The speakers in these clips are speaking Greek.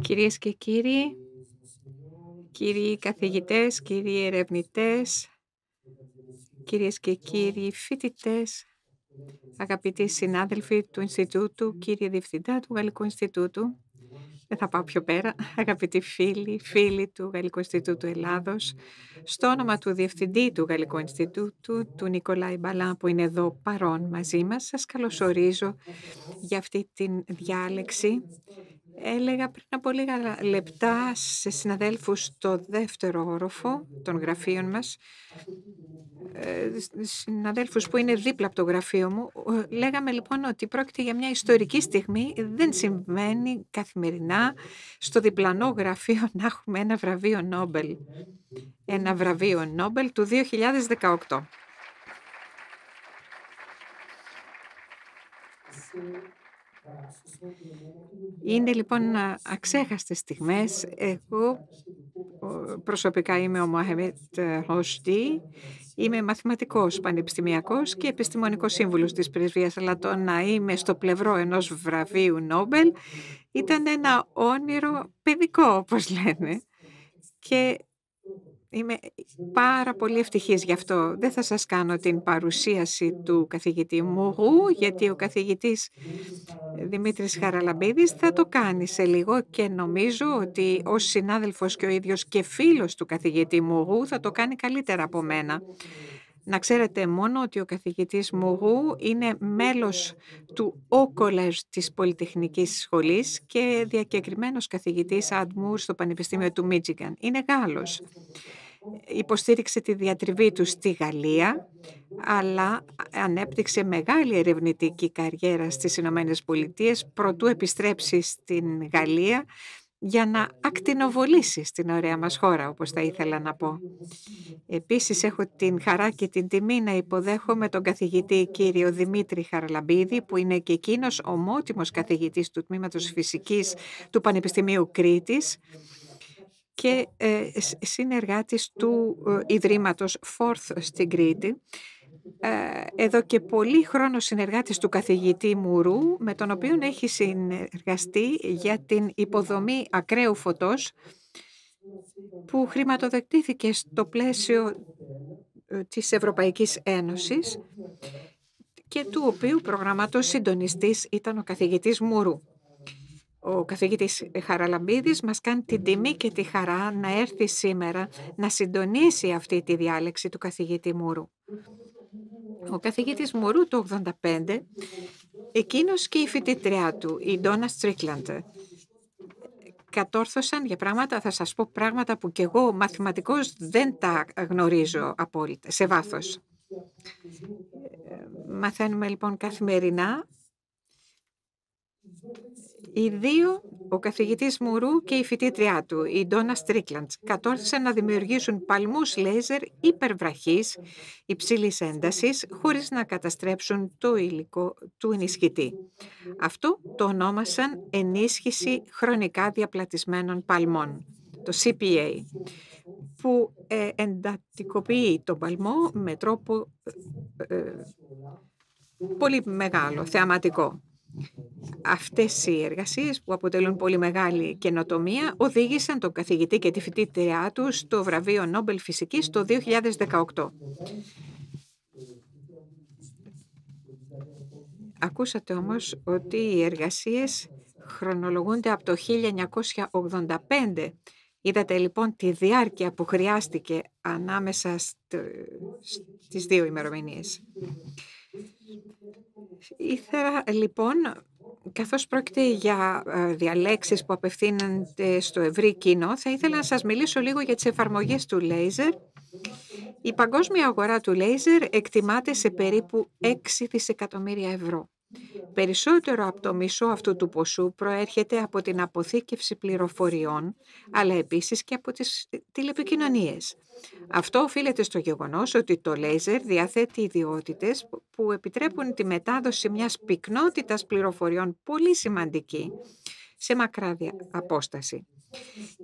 Κυρίες και κύριοι, κύριοι καθηγητές, κύριοι ερευνητές, κυρίες και κύριοι φοιτητές, αγαπητοί συνάδελφοι του Ινστιτούτου, κύριε Διευθυντά του Γαλλικού Ινστιτούτου, δεν θα πάω πιο πέρα, αγαπητοί φίλοι, φίλοι του Γαλλικού Ινστιτούτου Ελλάδος, στο όνομα του Διευθυντή του Γαλλικού Ινστιτούτου, του Νικολάη Μπαλά, που είναι εδώ παρόν μαζί μας, σας καλωσορίζω για αυτή την διάλεξη Έλεγα πριν από λίγα λεπτά σε συναδέλφους στο δεύτερο όροφο των γραφείων μας, ε, συναδέλφους που είναι δίπλα από το γραφείο μου, λέγαμε λοιπόν ότι πρόκειται για μια ιστορική στιγμή, δεν συμβαίνει καθημερινά στο διπλανό γραφείο να έχουμε ένα βραβείο Νόμπελ. Ένα βραβείο Νόμπελ του 2018. Είναι λοιπόν ε, αξέχαστες στιγμές. Εγώ προσωπικά είμαι ο Μοχαμέτ ε, Χωστή. Είμαι μαθηματικός, πανεπιστημιακός και επιστημονικός σύμβουλος της πρεσβείας, αλλά το να είμαι στο πλευρό ενός βραβείου Νόμπελ ήταν ένα όνειρο παιδικό, όπως λένε. Και Είμαι πάρα πολύ ευτυχής γι' αυτό. Δεν θα σας κάνω την παρουσίαση του καθηγητή Μογού, γιατί ο καθηγητής Δημήτρης Χαραλαμπίδης θα το κάνει σε λίγο και νομίζω ότι ο συνάδελφος και ο ίδιος και φίλος του καθηγητή Μογού θα το κάνει καλύτερα από μένα. Να ξέρετε μόνο ότι ο καθηγητής Μογού είναι μέλος του Όκολερ της Πολυτεχνικής Σχολής και διακεκριμένος καθηγητής Αντμούρ στο Πανεπιστήμιο του Μίτζιγκαν. Είναι Γάλλος υποστήριξε τη διατριβή του στη Γαλλία, αλλά ανέπτυξε μεγάλη ερευνητική καριέρα στις Ηνωμένες Πολιτείες προτού επιστρέψει στην Γαλλία για να ακτινοβολήσει στην ωραία μας χώρα, όπως θα ήθελα να πω. Επίσης, έχω την χαρά και την τιμή να υποδέχομαι τον καθηγητή κύριο Δημήτρη Χαραλαμπίδη, που είναι και εκείνος ομότιμος καθηγητής του Τμήματος Φυσικής του Πανεπιστημίου Κρήτης, και ε, συνεργάτης του ε, Ιδρύματος Forth στην Κρήτη. Εδώ και πολύ χρόνο συνεργάτης του καθηγητή Μουρού, με τον οποίο έχει συνεργαστεί για την υποδομή ακραίου φωτός, που χρηματοδοτήθηκε στο πλαίσιο ε, της Ευρωπαϊκής Ένωσης και του οποίου προγραμματός συντονιστής ήταν ο καθηγητής Μουρού ο καθηγητής ε, Χαραλαμπίδης μας κάνει την τιμή και τη χαρά να έρθει σήμερα να συντονίσει αυτή τη διάλεξη του καθηγητή Μουρού. Ο καθηγητής Μουρού το 85, εκείνος και η φοιτητριά του, η Ντόνα Στρίκλαντ, ε, κατόρθωσαν για πράγματα, θα σας πω πράγματα που κι εγώ μαθηματικός δεν τα γνωρίζω απόλυτα, σε βάθος. Ε, μαθαίνουμε λοιπόν καθημερινά οι δύο, ο καθηγητής Μουρού και η φοιτήτριά του, η Ντόνα Στρίκλαντ, κατόρθωσαν να δημιουργήσουν παλμούς λέιζερ υπερβραχής υψηλής έντασης, χωρίς να καταστρέψουν το υλικό του ενισχυτή. Αυτό το ονόμασαν ενίσχυση χρονικά διαπλατισμένων παλμών, το CPA, που ε, εντατικοποιεί τον παλμό με τρόπο ε, ε, πολύ μεγάλο, θεαματικό. Αυτές οι εργασίες που αποτελούν πολύ μεγάλη καινοτομία οδήγησαν τον καθηγητή και τη φοιτήτριά του στο βραβείο Νόμπελ Φυσικής το 2018. Ακούσατε όμως ότι οι εργασίες χρονολογούνται από το 1985. Είδατε λοιπόν τη διάρκεια που χρειάστηκε ανάμεσα στις δύο ημερομηνίες. Ήθελα λοιπόν, καθώς πρόκειται για ε, διαλέξεις που απευθύνονται στο ευρύ κοινό, θα ήθελα να σας μιλήσω λίγο για τις εφαρμογές του λέιζερ. Η παγκόσμια αγορά του λέιζερ εκτιμάται σε περίπου 6 δισεκατομμύρια ευρώ. Περισσότερο από το μισό αυτού του ποσού προέρχεται από την αποθήκευση πληροφοριών, αλλά επίσης και από τις τηλεπικοινωνίες. Αυτό οφείλεται στο γεγονός ότι το λέιζερ διαθέτει ιδιότητες που επιτρέπουν τη μετάδοση μιας πυκνότητας πληροφοριών πολύ σημαντική σε μακρά απόσταση.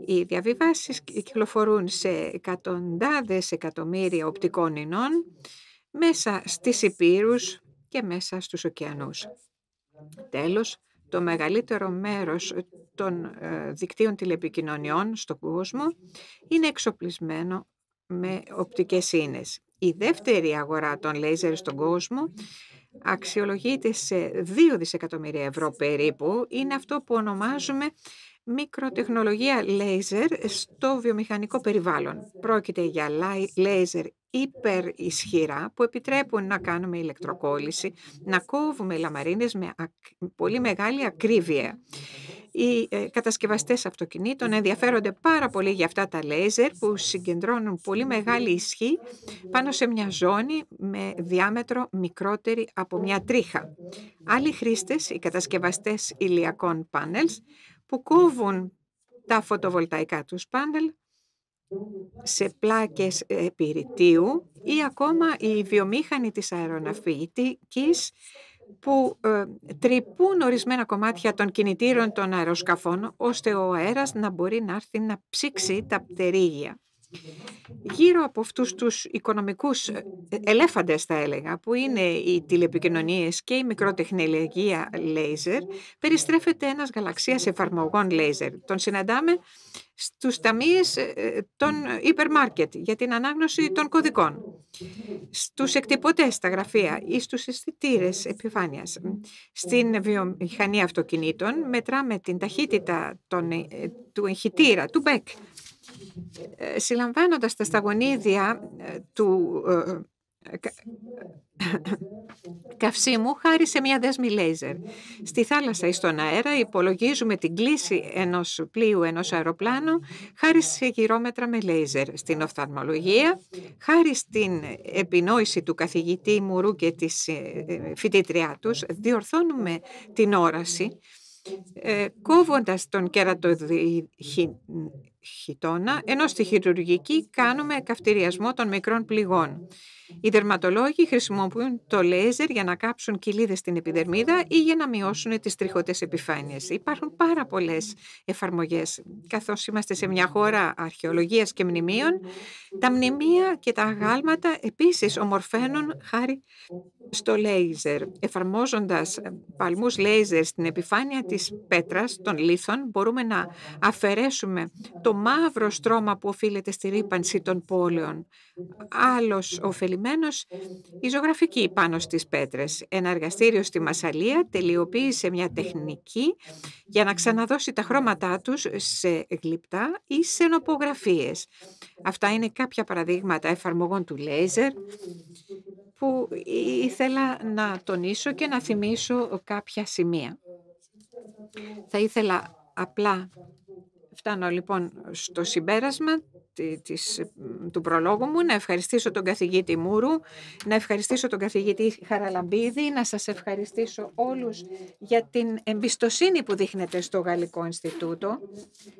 Οι διαβιβάσεις κυκλοφορούν σε εκατοντάδες εκατομμύρια οπτικών ινών μέσα στις υπήρους και μέσα στους ωκεανούς. Τέλος, το μεγαλύτερο μέρος των ε, δικτύων τηλεπικοινωνιών στον κόσμο είναι εξοπλισμένο με οπτικές ίνες. Η δεύτερη αγορά των λέιζερ στον κόσμο αξιολογείται σε 2 δισεκατομμύρια ευρώ περίπου. Είναι αυτό που ονομάζουμε μικροτεχνολογία λέιζερ στο βιομηχανικό περιβάλλον. Πρόκειται για λέιζερ υπερισχυρά που επιτρέπουν να κάνουμε ηλεκτροκόλληση, να κόβουμε λαμαρίνες με πολύ μεγάλη ακρίβεια. Οι ε, κατασκευαστές αυτοκινήτων ενδιαφέρονται πάρα πολύ για αυτά τα λέιζερ που συγκεντρώνουν πολύ μεγάλη ισχύ πάνω σε μια ζώνη με διάμετρο μικρότερη από μια τρίχα. Άλλοι χρήστες, οι κατασκευαστές ηλιακών πάνελς, που κόβουν τα φωτοβολταϊκά τους πάνελ σε πλάκες πυρητίου ή ακόμα οι βιομήχανοι της αεροναφητικής που ε, τρυπούν ορισμένα κομμάτια των κινητήρων των αεροσκαφών ώστε ο αέρας να μπορεί να έρθει να ψήξει τα πτερίγια. Γύρω από αυτούς τους οικονομικούς ε, ελέφαντες θα έλεγα που είναι οι τηλεπικοινωνίες και η μικροτεχνολογία λέιζερ περιστρέφεται ένας γαλαξίας εφαρμογών λέιζερ. Τον συναντάμε στους ταμείες ε, των υπερμάρκετ για την ανάγνωση των κωδικών, στους εκτυπωτές στα γραφεία ή στους αισθητήρες επιφάνειας. Στην βιομηχανία αυτοκινήτων μετράμε την ταχύτητα ε, του εγχυτήρα, του Μπεκ. Ε, συλλαμβάνοντας τα σταγονίδια ε, του ε, καυσίμου χάρη σε μια δέσμη λέιζερ. Στη θάλασσα ή στον αέρα υπολογίζουμε την κλίση ενός πλοίου, ενός αεροπλάνου χάρη σε γυρόμετρα με λέιζερ. Στην οφθαλμολογία, χάρη στην επινόηση του καθηγητή Μουρού και της φοιτητριά τους, διορθώνουμε την όραση ε, κόβοντας τον χιτώνα, ενώ στη χειρουργική κάνουμε καυτηριασμό των μικρών πληγών. Οι δερματολόγοι χρησιμοποιούν το λέιζερ για να κάψουν κοιλίδες στην επιδερμίδα ή για να μειώσουν τις τριχωτές επιφάνειες. Υπάρχουν πάρα πολλές εφαρμογές. Καθώς είμαστε σε μια χώρα αρχαιολογίας και μνημείων, τα μνημεία και τα αγάλματα επίσης ομορφαίνουν χάρη στο λέιζερ. Εφαρμόζοντας ε, παλμούς λέιζερ στην επιφάνεια της πέτρας, των λίθων, μπορούμε να αφαιρέσουμε το μαύρο στρώμα που οφείλεται στη ρήπανση των πόλεων. Άλλος ωφελημένος, η ζωγραφική πάνω στις πέτρες. Ένα εργαστήριο στη Μασαλία τελειοποίησε μια τεχνική για να ξαναδώσει τα χρώματά τους σε γλυπτά ή σε νοπογραφίες. Αυτά είναι κάποια παραδείγματα εφαρμογών του λέιζερ που ήθελα να τονίσω και να θυμίσω κάποια σημεία. Θα ήθελα απλά, φτάνω λοιπόν στο συμπέρασμα της, του προλόγου μου, να ευχαριστήσω τον καθηγήτη Μούρου, να ευχαριστήσω τον καθηγήτη Χαραλαμπίδη, να σας ευχαριστήσω όλους για την εμπιστοσύνη που δείχνετε στο Γαλλικό Ινστιτούτο,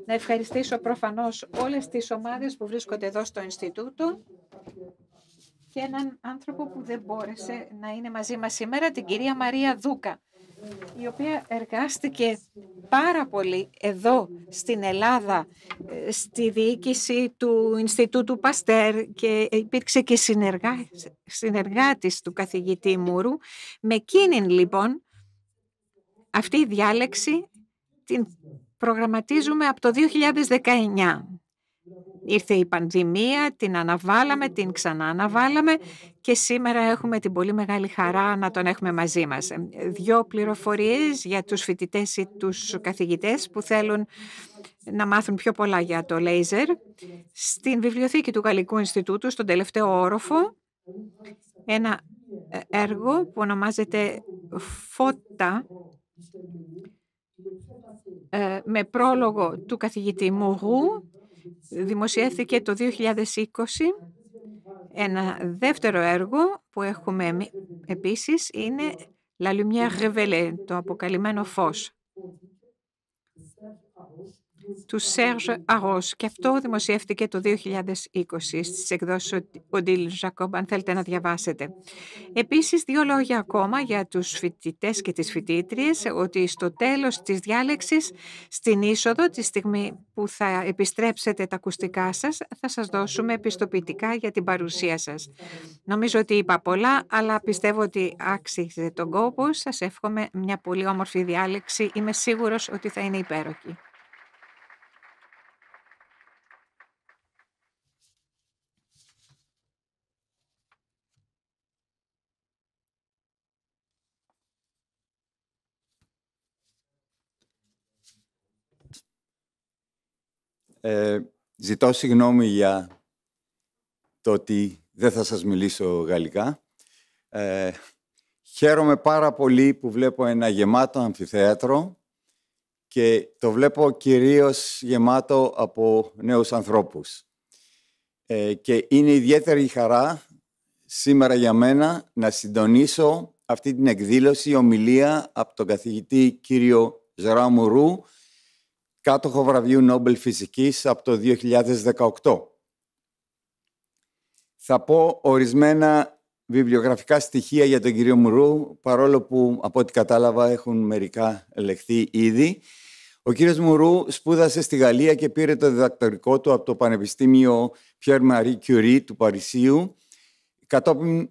να ευχαριστήσω προφανώς όλες τις ομάδες που βρίσκονται εδώ στο Ινστιτούτο και έναν άνθρωπο που δεν μπόρεσε να είναι μαζί μας σήμερα, την κυρία Μαρία Δούκα, η οποία εργάστηκε πάρα πολύ εδώ στην Ελλάδα, ε, στη διοίκηση του Ινστιτούτου Παστέρ και υπήρξε και συνεργά, συνεργάτης του καθηγητή Μούρου. Με εκείνην λοιπόν αυτή η διάλεξη την προγραμματίζουμε από το 2019 ήρθε η πανδημία, την αναβάλαμε, την ξανά αναβάλαμε και σήμερα έχουμε την πολύ μεγάλη χαρά να τον έχουμε μαζί μας. Ε, Δύο πληροφορίες για τους φοιτητές ή τους καθηγητές που θέλουν να μάθουν πιο πολλά για το λέιζερ. Στην βιβλιοθήκη του Γαλλικού Ινστιτούτου, στον τελευταίο όροφο, ένα ε, έργο που ονομάζεται «Φώτα» ε, με πρόλογο του καθηγητή Μουγού δημοσιεύθηκε το 2020 ένα δεύτερο έργο που έχουμε επίσης είναι La Lumière Révélée, το αποκαλυμμένο φως του Σέρζ Αγός και αυτό δημοσιεύτηκε το 2020 εκδόσει εκδόσεις Οντίλ Ζακόμπ, αν θέλετε να διαβάσετε. Επίσης, δύο λόγια ακόμα για τους φοιτητές και τις φοιτήτριες, ότι στο τέλος της διάλεξης στην είσοδο, τη στιγμή που θα επιστρέψετε τα ακουστικά σας, θα σας δώσουμε επιστοποιητικά για την παρουσία σας. Νομίζω ότι είπα πολλά, αλλά πιστεύω ότι άξιζε τον κόπο. Σας εύχομαι μια πολύ όμορφη διάλεξη. Είμαι σίγουρος ότι θα είναι υπέροχη. Ε, ζητώ συγγνώμη για το ότι δεν θα σας μιλήσω γαλλικά. Ε, χαίρομαι πάρα πολύ που βλέπω ένα γεμάτο αμφιθέατρο και το βλέπω κυρίως γεμάτο από νέους ανθρώπους. Ε, και είναι ιδιαίτερη χαρά σήμερα για μένα να συντονίσω αυτή την εκδήλωση, ομιλία από τον καθηγητή κύριο Ζεράμου ρού κάτοχο βραβείου Νόμπελ Φυσικής από το 2018. Θα πω ορισμένα βιβλιογραφικά στοιχεία για τον κύριο Μουρού, παρόλο που από ό,τι κατάλαβα έχουν μερικά ελεχθεί ήδη. Ο κύριος Μουρού σπούδασε στη Γαλλία και πήρε το διδακτορικό του από το Πανεπιστήμιο Pierre Marie Curie του Παρισίου. Κατόπιν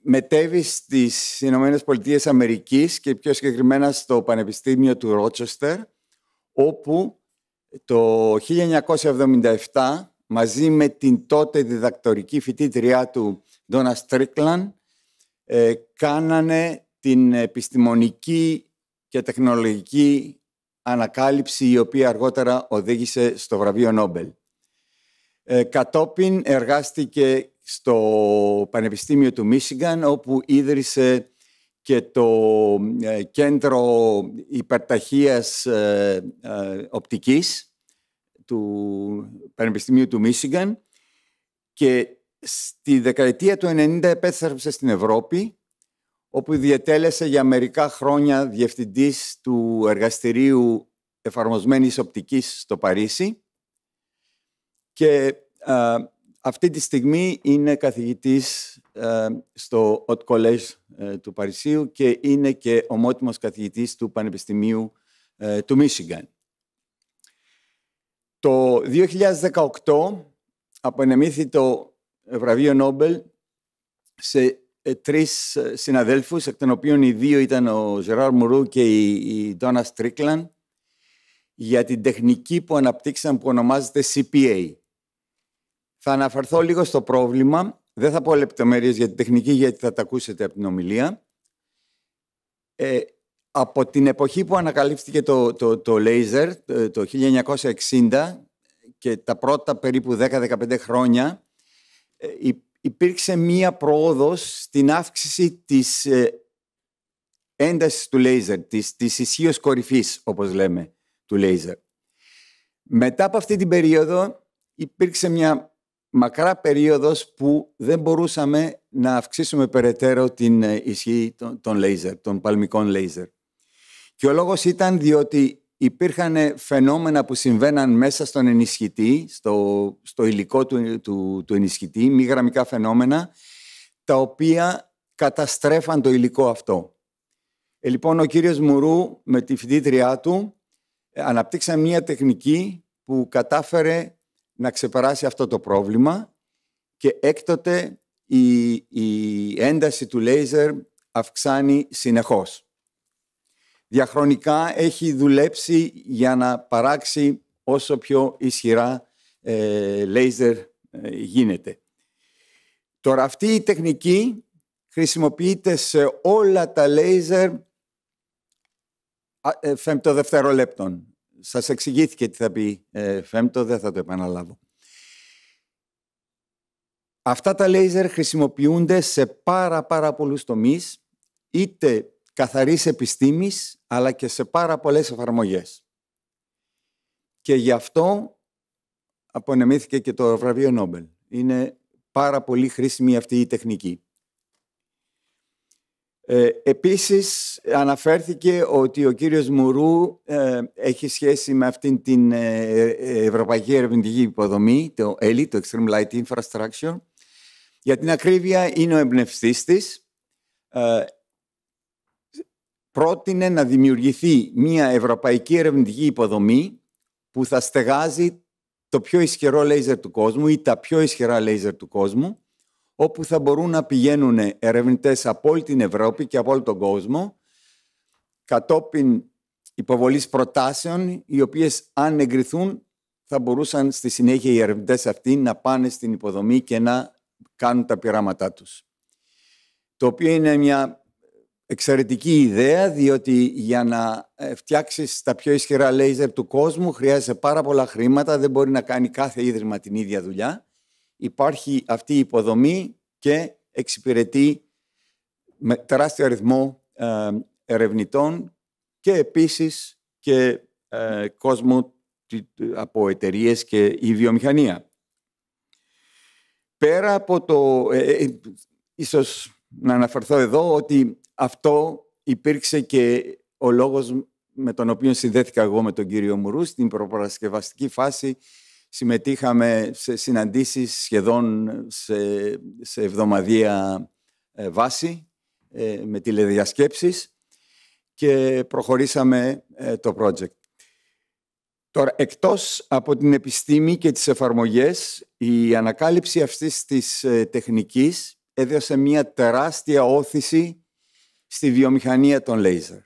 μετέβη στις Ηνωμένες Πολιτείες Αμερικής και πιο συγκεκριμένα στο Πανεπιστήμιο του Ρότσοστερ όπου το 1977 μαζί με την τότε διδακτορική φοιτήτριά του Ντόνα Στρίκλαν ε, κάνανε την επιστημονική και τεχνολογική ανακάλυψη η οποία αργότερα οδήγησε στο βραβείο Νόμπελ. Ε, κατόπιν εργάστηκε στο Πανεπιστήμιο του Μίσιγκαν όπου ίδρυσε και το ε, κέντρο υπερταχείας ε, ε, οπτικής του Πανεπιστημίου του Μίσιγκαν και στη δεκαετία του 1990 επέστρεψε στην Ευρώπη όπου διατέλεσε για μερικά χρόνια διευθυντής του εργαστηρίου εφαρμοσμένης οπτικής στο Παρίσι και αυτή τη στιγμή είναι καθηγητής ε, στο Ot College ε, του Παρισίου και είναι και ομότιμος καθηγητής του Πανεπιστημίου ε, του Μίσιγκαν. Το 2018 απονεμήθη το βραβείο Νόμπελ σε τρεις συναδέλφους, εκ των οποίων οι δύο ήταν ο Ζεράρ Μουρού και η Ντόνα Στρίκλαν, για την τεχνική που αναπτύξαν που ονομάζεται CPA. Θα αναφερθώ λίγο στο πρόβλημα δεν θα πω λεπτομέρειες για την τεχνική, γιατί θα τα ακούσετε από την ομιλία. Ε, από την εποχή που ανακαλύφθηκε το, το, το λέιζερ, ε, το, 1960, και τα πρώτα περίπου 10-15 χρόνια, ε, υπήρξε μία προόδος στην αύξηση της έντασης του λέιζερ, της, της ισχύως κορυφής, όπως λέμε, του λέιζερ. Μετά από αυτή την περίοδο υπήρξε μια μακρά περίοδος που δεν μπορούσαμε να αυξήσουμε περαιτέρω την ε, ισχύ των λέιζερ, των παλμικών λέιζερ. Και ο λόγος ήταν διότι υπήρχαν ε, φαινόμενα που συμβαίναν μέσα στον ενισχυτή, στο, στο υλικό του, του, ενισχυτή, μη γραμμικά φαινόμενα, τα οποία καταστρέφαν το υλικό αυτό. Ε, λοιπόν, ο κύριος Μουρού με τη φοιτήτριά του ε, αναπτύξαν μια τεχνική που κατάφερε να ξεπεράσει αυτό το πρόβλημα και έκτοτε η, ένταση του λέιζερ αυξάνει συνεχώς. Διαχρονικά έχει δουλέψει για να παράξει όσο πιο ισχυρά ε, λέιζερ ε, γίνεται. Τώρα αυτή η τεχνική χρησιμοποιείται σε όλα τα λέιζερ ε, φεμτοδευτερολέπτων σας εξηγήθηκε τι θα πει ε, Φέμπτο, δεν θα το επαναλάβω. Αυτά τα λέιζερ χρησιμοποιούνται σε πάρα πάρα πολλούς τομείς, είτε καθαρής επιστήμης, αλλά και σε πάρα πολλές εφαρμογές. Και γι' αυτό απονεμήθηκε και το βραβείο Νόμπελ. Είναι πάρα πολύ χρήσιμη αυτή η τεχνική. Ε, επίσης αναφέρθηκε ότι ο κύριος Μουρού ε, έχει σχέση με αυτήν την ε, Ευρωπαϊκή Ερευνητική Υποδομή, το ELI, το Extreme Light Infrastructure. Για την ακρίβεια είναι ο εμπνευστής της. Ε, πρότεινε να δημιουργηθεί μια Ευρωπαϊκή Ερευνητική Υποδομή που θα στεγάζει το πιο ισχυρό λέιζερ του κόσμου ή τα πιο ισχυρά λέιζερ του κόσμου όπου θα μπορούν να πηγαίνουν ερευνητές από όλη την Ευρώπη και από όλο τον κόσμο κατόπιν υποβολής προτάσεων οι οποίες αν εγκριθούν θα μπορούσαν στη συνέχεια οι ερευνητές αυτοί να πάνε στην υποδομή και να κάνουν τα πειράματά τους. Το οποίο είναι μια εξαιρετική ιδέα διότι για να ε, φτιάξεις τα πιο ισχυρά λέιζερ του κόσμου χρειάζεσαι πάρα πολλά χρήματα, δεν μπορεί να κάνει κάθε ίδρυμα την ίδια δουλειά υπάρχει αυτή η υποδομή και εξυπηρετεί με τεράστιο αριθμό ε, ερευνητών και επίσης και ε, κόσμο από εταιρείες και η βιομηχανία. Πέρα από το... Ε, ε, ίσως να αναφερθώ εδώ ότι αυτό υπήρξε και ο λόγος με τον οποίο συνδέθηκα εγώ με τον κύριο Μουρούς στην προπαρασκευαστική φάση συμμετείχαμε σε συναντήσεις σχεδόν σε, σε εβδομαδιαία ε, βάση ε, με τηλεδιασκέψεις και προχωρήσαμε ε, το project. Τώρα, εκτός από την επιστήμη και τις εφαρμογές, η ανακάλυψη αυτής της τεχνικής έδωσε μια τεράστια όθηση στη βιομηχανία των λέιζερ.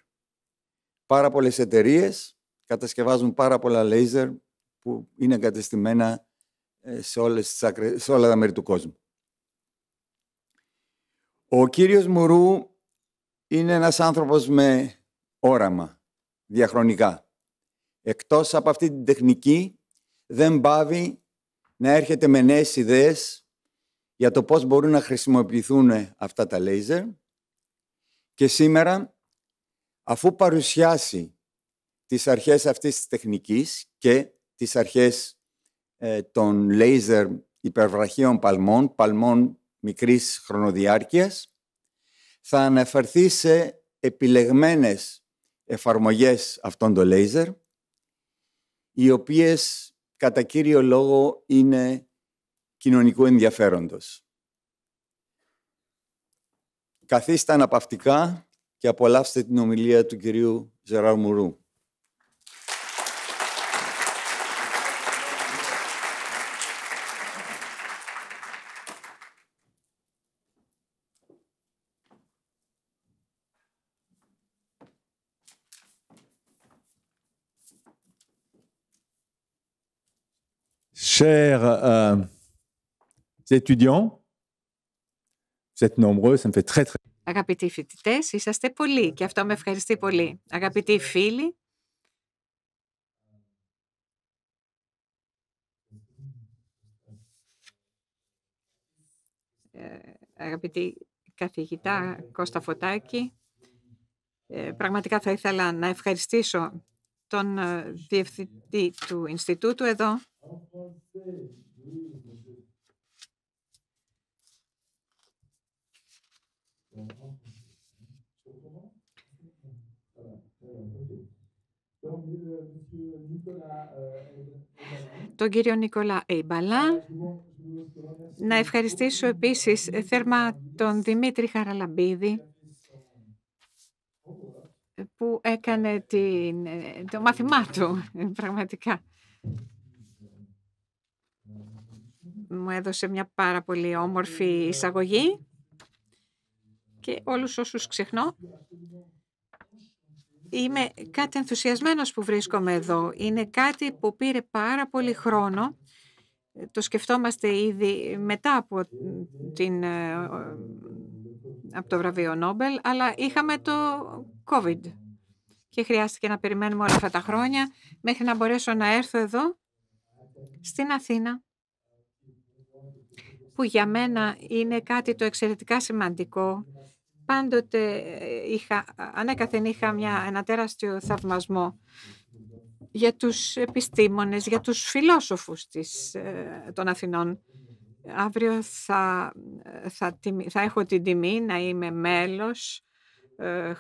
Πάρα πολλές εταιρείες κατασκευάζουν πάρα πολλά λέιζερ που είναι εγκατεστημένα ε, σε, όλες σε όλα τα μέρη του κόσμου. Ο κύριος Μουρού είναι ένας άνθρωπος με όραμα, διαχρονικά. Εκτός από αυτή την τεχνική, δεν πάβει να έρχεται με νέες ιδέες για το πώς μπορούν να χρησιμοποιηθούν αυτά τα λέιζερ. Και σήμερα, αφού παρουσιάσει τις αρχές αυτής της τεχνικής και τις αρχές ε, των λέιζερ υπερβραχίων παλμών, παλμών μικρής χρονοδιάρκειας. Θα αναφερθεί σε επιλεγμένες εφαρμογές αυτών των λέιζερ, οι οποίες κατά κύριο λόγο είναι κοινωνικού ενδιαφέροντος. Καθίστε αναπαυτικά και απολαύστε την ομιλία του κυρίου Ζεράρ Μουρού. Chers euh, étudiants, vous êtes nombreux, ça me fait très très Αγαπητοί φοιτητές, είσαστε πολλοί και αυτό με ευχαριστεί πολύ. Αγαπητοί φίλοι, ε, αγαπητοί καθηγητά Κώστα Φωτάκη, ε, πραγματικά θα ήθελα να ευχαριστήσω τον ε, διευθυντή του Ινστιτούτου εδώ τον κύριο Νικόλα Ειμπαλά. Να ευχαριστήσω επίσης θέρμα τον Δημήτρη Χαραλαμπίδη που έκανε την, το μάθημά του πραγματικά μου έδωσε μια πάρα πολύ όμορφη ναι, ναι, εισαγωγή ναι. και όλους όσους ξεχνώ. Είμαι κάτι ενθουσιασμένος που βρίσκομαι εδώ. Είναι κάτι που πήρε πάρα πολύ χρόνο. Το σκεφτόμαστε ήδη μετά από, την, ε, από το βραβείο Νόμπελ, αλλά είχαμε το COVID και χρειάστηκε να περιμένουμε όλα αυτά τα χρόνια μέχρι να μπορέσω να έρθω εδώ στην Αθήνα που για μένα είναι κάτι το εξαιρετικά σημαντικό. Πάντοτε ε, είχα, ανέκαθεν είχα μια, ένα τεράστιο θαυμασμό για τους επιστήμονες, για τους φιλόσοφους της, ε, των Αθηνών. Αύριο θα, θα, έχω την τιμή να είμαι μέλος ε,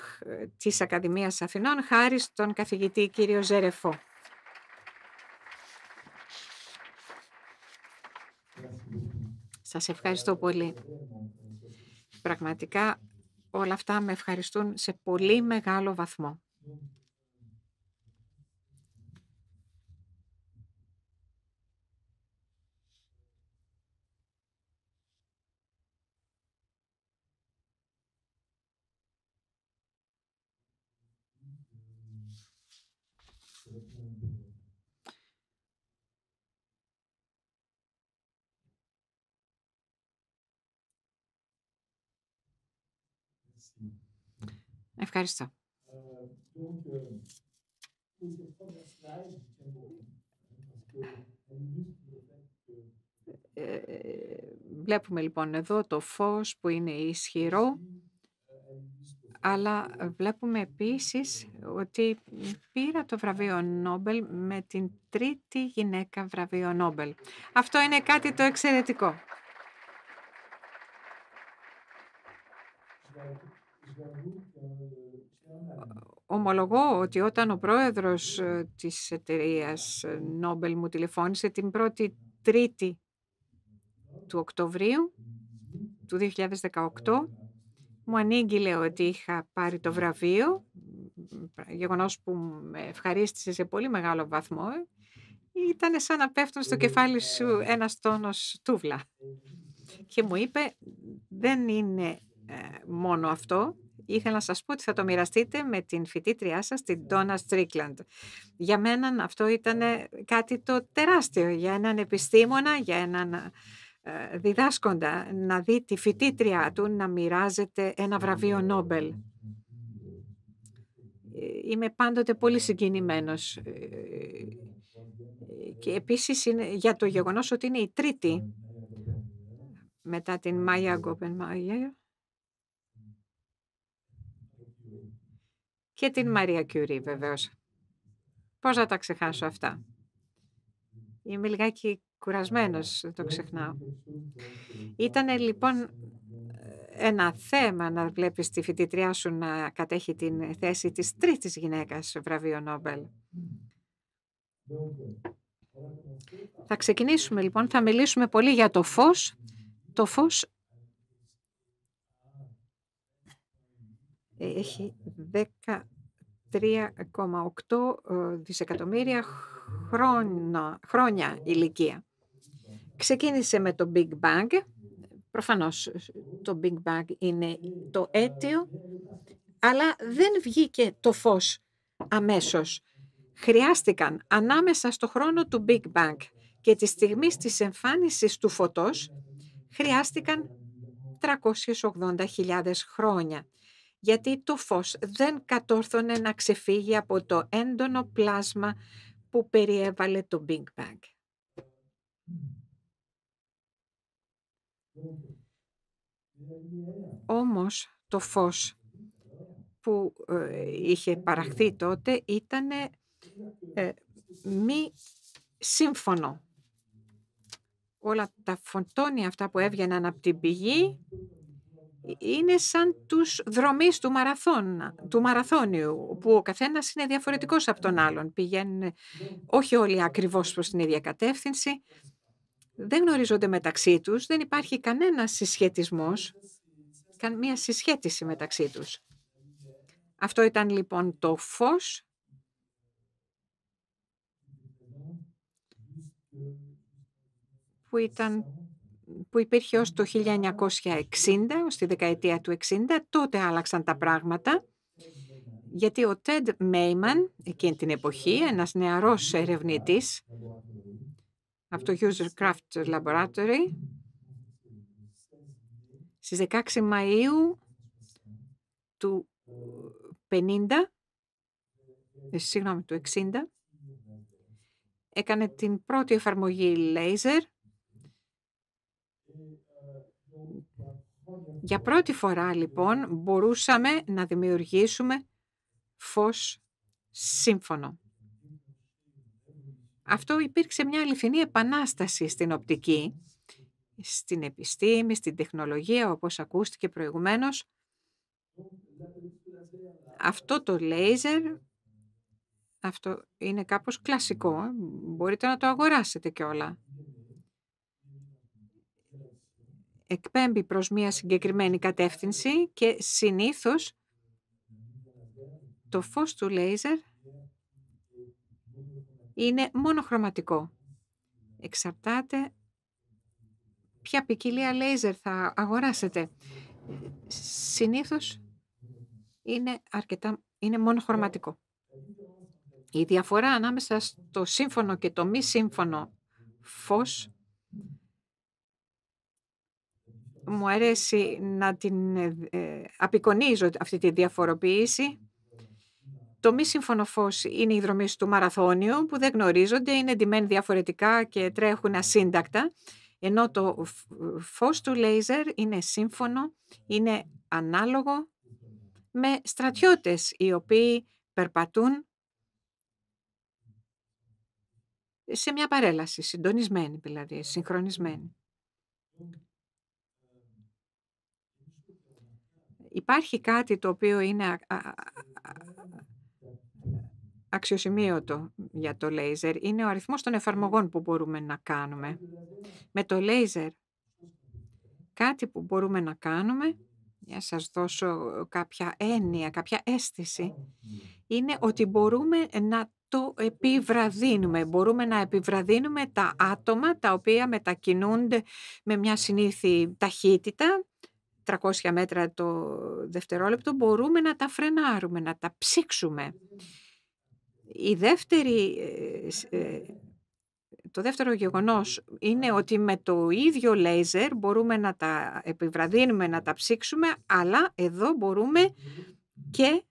της Ακαδημίας Αθηνών χάρη στον καθηγητή κύριο Ζερεφό. Σας ευχαριστώ πολύ. Πραγματικά όλα αυτά με ευχαριστούν σε πολύ μεγάλο βαθμό. Ευχαριστώ. Ε, ε, βλέπουμε λοιπόν εδώ το φως που είναι ισχυρό, αλλά βλέπουμε επίσης ότι πήρα το βραβείο Νόμπελ με την τρίτη γυναίκα βραβείο Νόμπελ. Αυτό είναι κάτι το εξαιρετικό. Ομολογώ ότι όταν ο πρόεδρος ε, της εταιρείας Νόμπελ μου τηλεφώνησε την 1η Τρίτη του Οκτωβρίου του 2018 μου ανήγγειλε ότι είχα πάρει το βραβείο, γεγονός που με ευχαρίστησε σε πολύ μεγάλο βαθμό. Ήταν σαν να πέφτουν στο κεφάλι σου ένας τόνος τούβλα. Και μου είπε, δεν είναι ε, μόνο αυτό, ήθελα να σας πω ότι θα το μοιραστείτε με την φοιτήτριά σας, την Ντόνα Στρίκλαντ. Για μένα αυτό ήταν ε, κάτι το τεράστιο για έναν επιστήμονα, για έναν ε, διδάσκοντα να δει τη φοιτήτριά του να μοιράζεται ένα βραβείο Νόμπελ. Ε, είμαι πάντοτε πολύ συγκινημένος και επίσης για το γεγονός ότι είναι η τρίτη μετά την Μάια Γκόπεν και την Μαρία Κιουρί βεβαίως. Πώς θα τα ξεχάσω αυτά. Είμαι λιγάκι κουρασμένος, το ξεχνάω. Ήταν λοιπόν ένα θέμα να βλέπεις τη φοιτητριά σου να κατέχει την θέση της τρίτης γυναίκας βραβείο Νόμπελ. Θα ξεκινήσουμε λοιπόν, θα μιλήσουμε πολύ για το φως, το φως Ε, έχει 13,8 ε, δισεκατομμύρια χρόνια, χρόνια ηλικία. Ξεκίνησε με το Big Bang. Προφανώς το Big Bang είναι το αίτιο, αλλά δεν βγήκε το φως αμέσως. Χρειάστηκαν ανάμεσα στο χρόνο του Big Bang και τη στιγμή της εμφάνισης του φωτός χρειάστηκαν 380.000 χρόνια γιατί το φως δεν κατόρθωνε να ξεφύγει από το έντονο πλάσμα που περιέβαλε το Big Bang. Όμως το φως που ε, είχε παραχθεί τότε ήταν ε, μη σύμφωνο. Όλα τα φωτόνια αυτά που έβγαιναν από την πηγή είναι σαν τους δρομείς του, μαραθώνα, του μαραθώνιου, που ο καθένας είναι διαφορετικός από τον άλλον. Πηγαίνουν όχι όλοι ακριβώς προς την ίδια κατεύθυνση, δεν γνωρίζονται μεταξύ τους, δεν υπάρχει κανένας συσχετισμός, καμία συσχέτιση μεταξύ τους. Αυτό ήταν λοιπόν το φως που ήταν που υπήρχε ως το 1960, ως τη δεκαετία του 60, τότε άλλαξαν τα πράγματα, γιατί ο Τέντ Μέιμαν, εκείνη την εποχή, ένας νεαρός ερευνητής από το User Craft Laboratory, στις 16 Μαΐου του 50, ε, συγγνώμη, του 60, έκανε την πρώτη εφαρμογή λέιζερ Για πρώτη φορά λοιπόν μπορούσαμε να δημιουργήσουμε φως σύμφωνο. Αυτό υπήρξε μια αληθινή επανάσταση στην οπτική, στην επιστήμη, στην τεχνολογία όπως ακούστηκε προηγουμένως. Αυτό το λέιζερ, αυτό είναι κάπως κλασικό, μπορείτε να το αγοράσετε κιόλα. εκπέμπει προς μία συγκεκριμένη κατεύθυνση και συνήθως το φως του λέιζερ είναι μόνο χρωματικό. Εξαρτάται ποια ποικιλία λέιζερ θα αγοράσετε. Συνήθως είναι, αρκετά, είναι μόνο χρωματικό. Η διαφορά ανάμεσα στο σύμφωνο και το μη σύμφωνο φως μου αρέσει να την ε, απεικονίζω αυτή τη διαφοροποίηση. Το μη φως είναι οι δρομές του μαραθώνιου που δεν γνωρίζονται, είναι εντυμένοι διαφορετικά και τρέχουν ασύντακτα, ενώ το φως του λέιζερ είναι σύμφωνο, είναι ανάλογο με στρατιώτες οι οποίοι περπατούν σε μια παρέλαση, συντονισμένη δηλαδή, συγχρονισμένη. Υπάρχει κάτι το οποίο είναι αξιοσημείωτο για το λέιζερ. Είναι ο αριθμός των εφαρμογών που μπορούμε να κάνουμε. Με το λέιζερ, κάτι που μπορούμε να κάνουμε, για να σας δώσω κάποια έννοια, κάποια αίσθηση, είναι ότι μπορούμε να το επιβραδύνουμε. Μπορούμε να επιβραδύνουμε τα άτομα τα οποία μετακινούνται με μια συνήθιη ταχύτητα 300 μέτρα το δευτερόλεπτο, μπορούμε να τα φρενάρουμε, να τα ψήξουμε. Η δεύτερη, ε, ε, το δεύτερο γεγονός είναι ότι με το ίδιο λέιζερ μπορούμε να τα επιβραδύνουμε, να τα ψήξουμε, αλλά εδώ μπορούμε και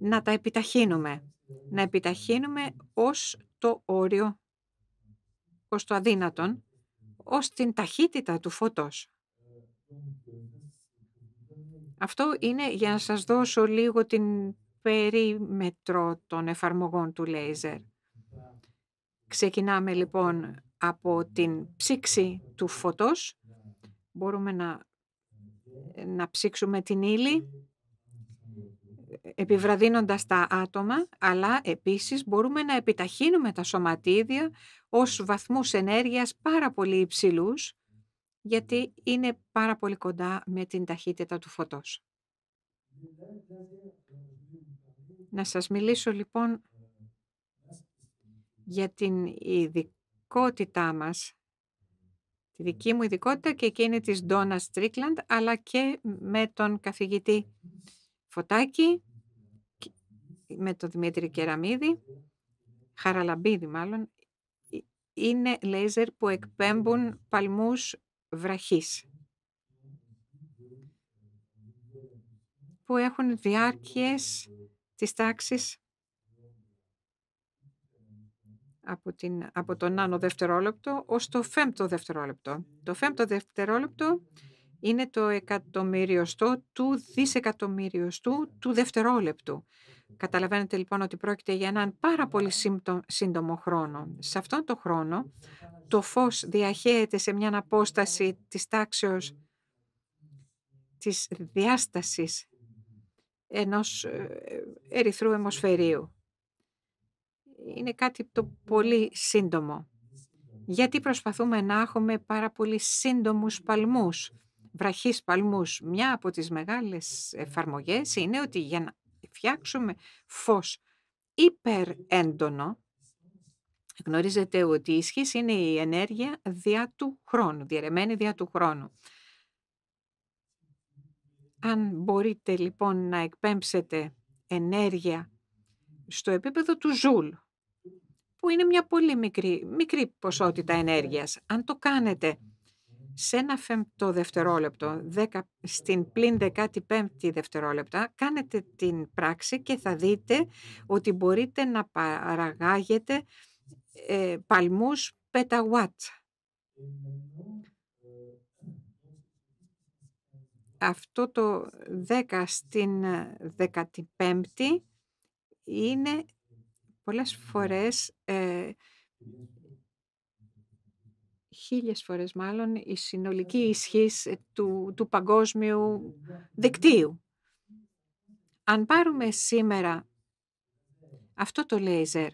να τα επιταχύνουμε. Να επιταχύνουμε ως το όριο, ως το αδύνατον, ως την ταχύτητα του φώτος. Αυτό είναι για να σας δώσω λίγο την περίμετρο των εφαρμογών του λέιζερ. Ξεκινάμε λοιπόν από την ψήξη του φωτός. Μπορούμε να, να ψήξουμε την ύλη επιβραδύνοντας τα άτομα, αλλά επίσης μπορούμε να επιταχύνουμε τα σωματίδια ως βαθμούς ενέργειας πάρα πολύ υψηλούς, γιατί είναι πάρα πολύ κοντά με την ταχύτητα του φωτός. Να σας μιλήσω λοιπόν για την ειδικότητά μας, τη δική μου ειδικότητα και εκείνη της Ντόνα Στρίκλαντ, αλλά και με τον καθηγητή Φωτάκη, με τον Δημήτρη Κεραμίδη, Χαραλαμπίδη μάλλον, είναι λέιζερ που εκπέμπουν παλμούς βραχής. που έχουν διάρκειες της τάξης από, την, από τον δευτερόλεπτο ως το φέμπτο δευτερόλεπτο. Το φέμπτο δευτερόλεπτο είναι το εκατομμυριοστό του δισεκατομμυριοστού του δευτερόλεπτου. Καταλαβαίνετε λοιπόν ότι πρόκειται για έναν πάρα πολύ ναι. σύντομο χρόνο. Σε αυτόν τον χρόνο το φως διαχέεται σε μια απόσταση της τάξεως της διάστασης ενός ε, ερυθρού αιμοσφαιρίου. Είναι κάτι το πολύ σύντομο. Γιατί προσπαθούμε να έχουμε πάρα πολύ σύντομους παλμούς, βραχείς παλμούς. Μια από τις μεγάλες εφαρμογές είναι ότι για να φτιάξουμε φως υπερέντονο, γνωρίζετε ότι η ίσχυση είναι η ενέργεια διά του χρόνου, διαιρεμένη διά του χρόνου. Αν μπορείτε λοιπόν να εκπέμψετε ενέργεια στο επίπεδο του ζουλ, που είναι μια πολύ μικρή, μικρή ποσότητα ενέργειας, αν το κάνετε σε ένα φεμπτό δευτερόλεπτο, 10, στην πλην 15η δευτερόλεπτα, κάνετε την πράξη και θα δείτε ότι μπορείτε να παραγάγετε ε, παλμούς πεταγουάτ. Αυτό το 10 στην 15η ε, είναι πολλές φορές ε, χίλιες φορές μάλλον η συνολική ισχύς ε, του, του παγκόσμιου δικτύου. Αν πάρουμε σήμερα αυτό το λέιζερ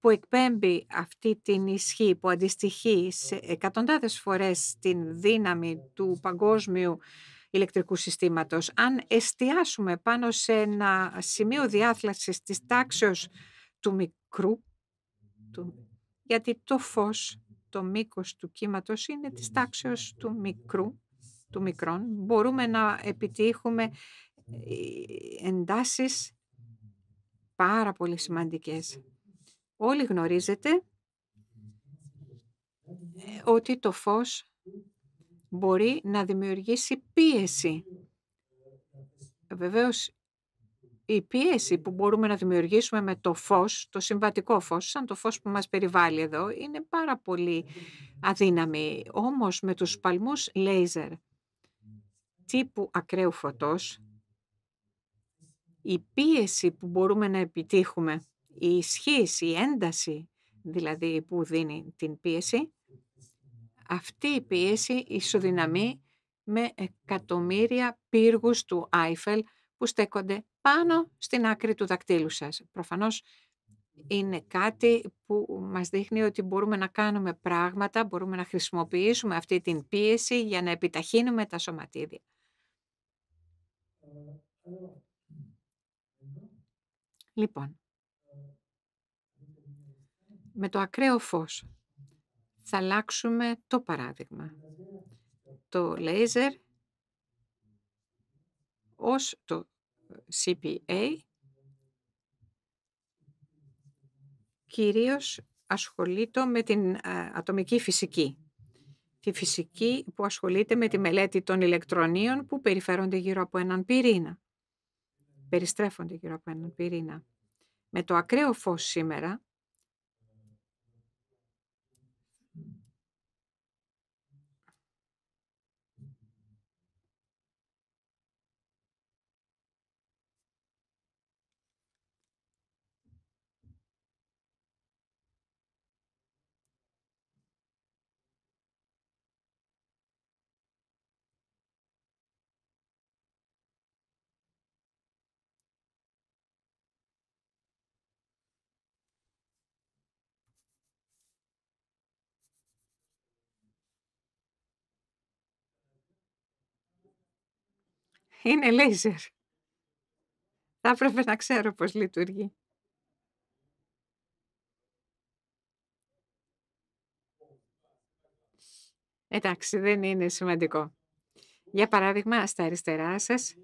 που εκπέμπει αυτή την ισχύ που αντιστοιχεί σε εκατοντάδες φορές την δύναμη του παγκόσμιου ηλεκτρικού συστήματος, αν εστιάσουμε πάνω σε ένα σημείο διάθλασης της τάξεως του μικρού, του, γιατί το φως το μήκος του κύματος είναι της τάξεως του μικρού, του μικρών. Μπορούμε να επιτύχουμε ε, εντάσεις πάρα πολύ σημαντικές. Όλοι γνωρίζετε ε, ότι το φως μπορεί να δημιουργήσει πίεση. Βεβαίως η πίεση που μπορούμε να δημιουργήσουμε με το φως, το συμβατικό φως, σαν το φως που μας περιβάλλει εδώ, είναι πάρα πολύ αδύναμη. Όμως με τους παλμούς λέιζερ τύπου ακραίου φωτός, η πίεση που μπορούμε να επιτύχουμε, η ισχύς, η ένταση δηλαδή που δίνει την πίεση, αυτή η πίεση ισοδυναμεί με εκατομμύρια πύργους του Άιφελ που στέκονται πάνω στην άκρη του δακτύλου σας. Προφανώς είναι κάτι που μας δείχνει ότι μπορούμε να κάνουμε πράγματα, μπορούμε να χρησιμοποιήσουμε αυτή την πίεση για να επιταχύνουμε τα σωματίδια. Λοιπόν, με το ακραίο φως θα αλλάξουμε το παράδειγμα. Το λέιζερ ως το CPA κυρίως ασχολείται με την ε, ατομική φυσική. Τη φυσική που ασχολείται με τη μελέτη των ηλεκτρονίων που περιφέρονται γύρω από έναν πυρήνα. Περιστρέφονται γύρω από έναν πυρήνα. Με το ακραίο φως σήμερα Είναι λέιζερ. Θα έπρεπε να ξέρω πώς λειτουργεί. Εντάξει, δεν είναι σημαντικό. Για παράδειγμα, στα αριστερά σας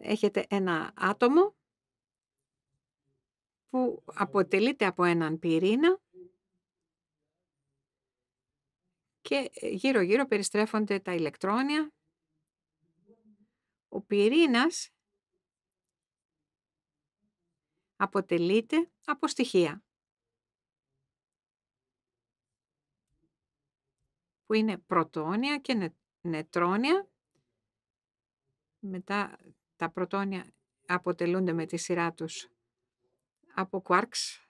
έχετε ένα άτομο που αποτελείται από έναν πυρήνα και ε, γύρω γύρω περιστρέφονται τα ηλεκτρόνια. Ο πυρήνας αποτελείται από στοιχεία που είναι πρωτόνια και νετρόνια. Μετά τα πρωτόνια αποτελούνται με τη σειρά τους από quarks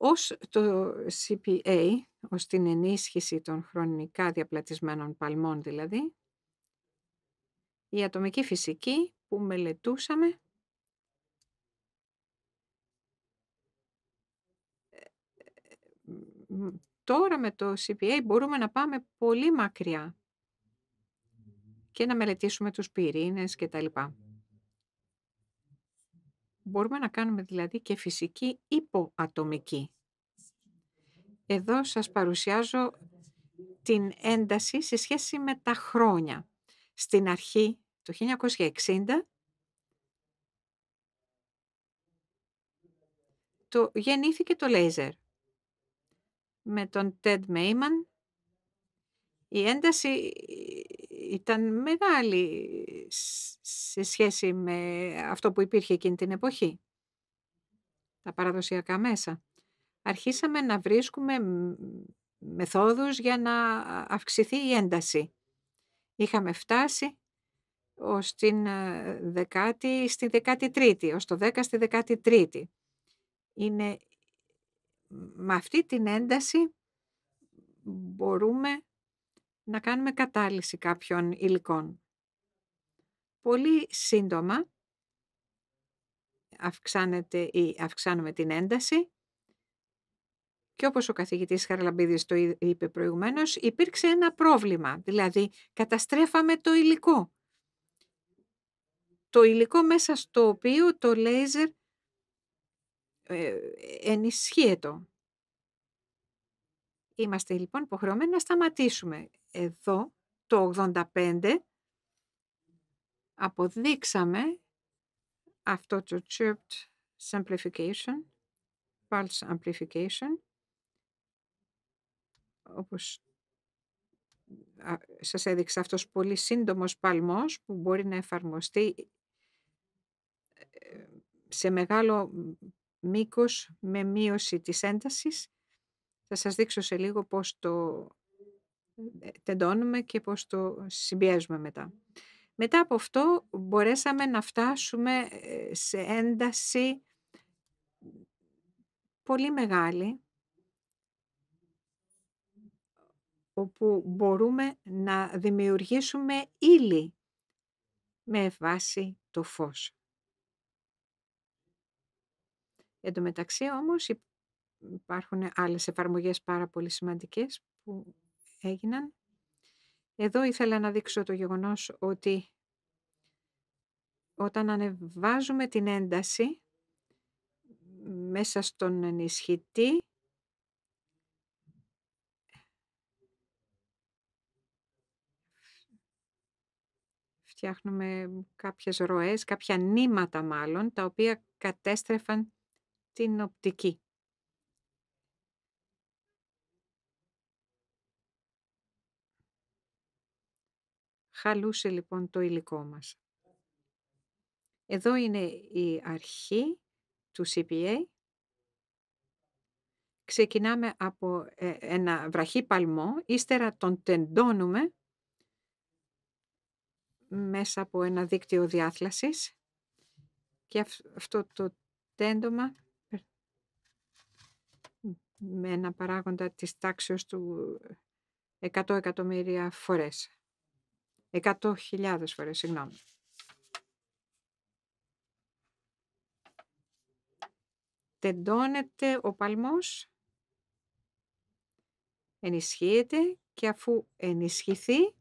Ως το CPA, ως την ενίσχυση των χρονικά διαπλατισμένων παλμών δηλαδή, η ατομική φυσική που μελετούσαμε ε, ε, τώρα με το CPA μπορούμε να πάμε πολύ μακριά και να μελετήσουμε τους πυρήνες και τα Μπορούμε να κάνουμε δηλαδή και φυσική υποατομική. Εδώ σας παρουσιάζω την ένταση σε σχέση με τα χρόνια. Στην αρχή, το 1960, το γεννήθηκε το λέιζερ. Με τον Τέντ Μέιμαν η ένταση ήταν μεγάλη σε σχέση με αυτό που υπήρχε εκείνη την εποχή. Τα παραδοσιακά μέσα. Αρχίσαμε να βρίσκουμε μεθόδους για να αυξηθεί η ένταση. Είχαμε φτάσει ως την ε, δεκάτη στη τρίτη ως το δέκα στη τρίτη Είναι με αυτή την ένταση μπορούμε να κάνουμε κατάλυση κάποιων υλικών. Πολύ σύντομα ή αυξάνουμε την ένταση και όπως ο καθηγητής Χαραλαμπίδης το είπε προηγουμένως, υπήρξε ένα πρόβλημα, δηλαδή καταστρέφαμε το υλικό. Το υλικό μέσα στο οποίο το λέιζερ ε, ενισχύεται. Είμαστε λοιπόν υποχρεωμένοι να σταματήσουμε εδώ το 85 αποδείξαμε αυτό το Chirped simplification, pulse amplification, όπως σας έδειξα αυτός πολύ σύντομος παλμός που μπορεί να εφαρμοστεί ε, σε μεγάλο μήκος με μείωση της έντασης. Θα σας δείξω σε λίγο πώς το ε, τεντώνουμε και πώς το συμπιέζουμε μετά. Μετά από αυτό μπορέσαμε να φτάσουμε ε, σε ένταση πολύ μεγάλη, όπου μπορούμε να δημιουργήσουμε ύλη με βάση το φως. Εν τω μεταξύ όμως υπάρχουν άλλες εφαρμογές πάρα πολύ σημαντικές που έγιναν. Εδώ ήθελα να δείξω το γεγονός ότι όταν ανεβάζουμε την ένταση μέσα στον ενισχυτή, φτιάχνουμε κάποιες ροές, κάποια νήματα μάλλον, τα οποία κατέστρεφαν την οπτική. Χαλούσε λοιπόν το υλικό μας. Εδώ είναι η αρχή του CPA. Ξεκινάμε από ε, ένα βραχή παλμό, ύστερα τον τεντώνουμε μέσα από ένα δίκτυο διάθλασης και αυτό το τέντομα με ένα παράγοντα της τάξεως του 100 εκατομμύρια φορές. Εκατό χιλιάδες φορές, συγγνώμη. Τεντώνεται ο παλμός, ενισχύεται και αφού ενισχυθεί,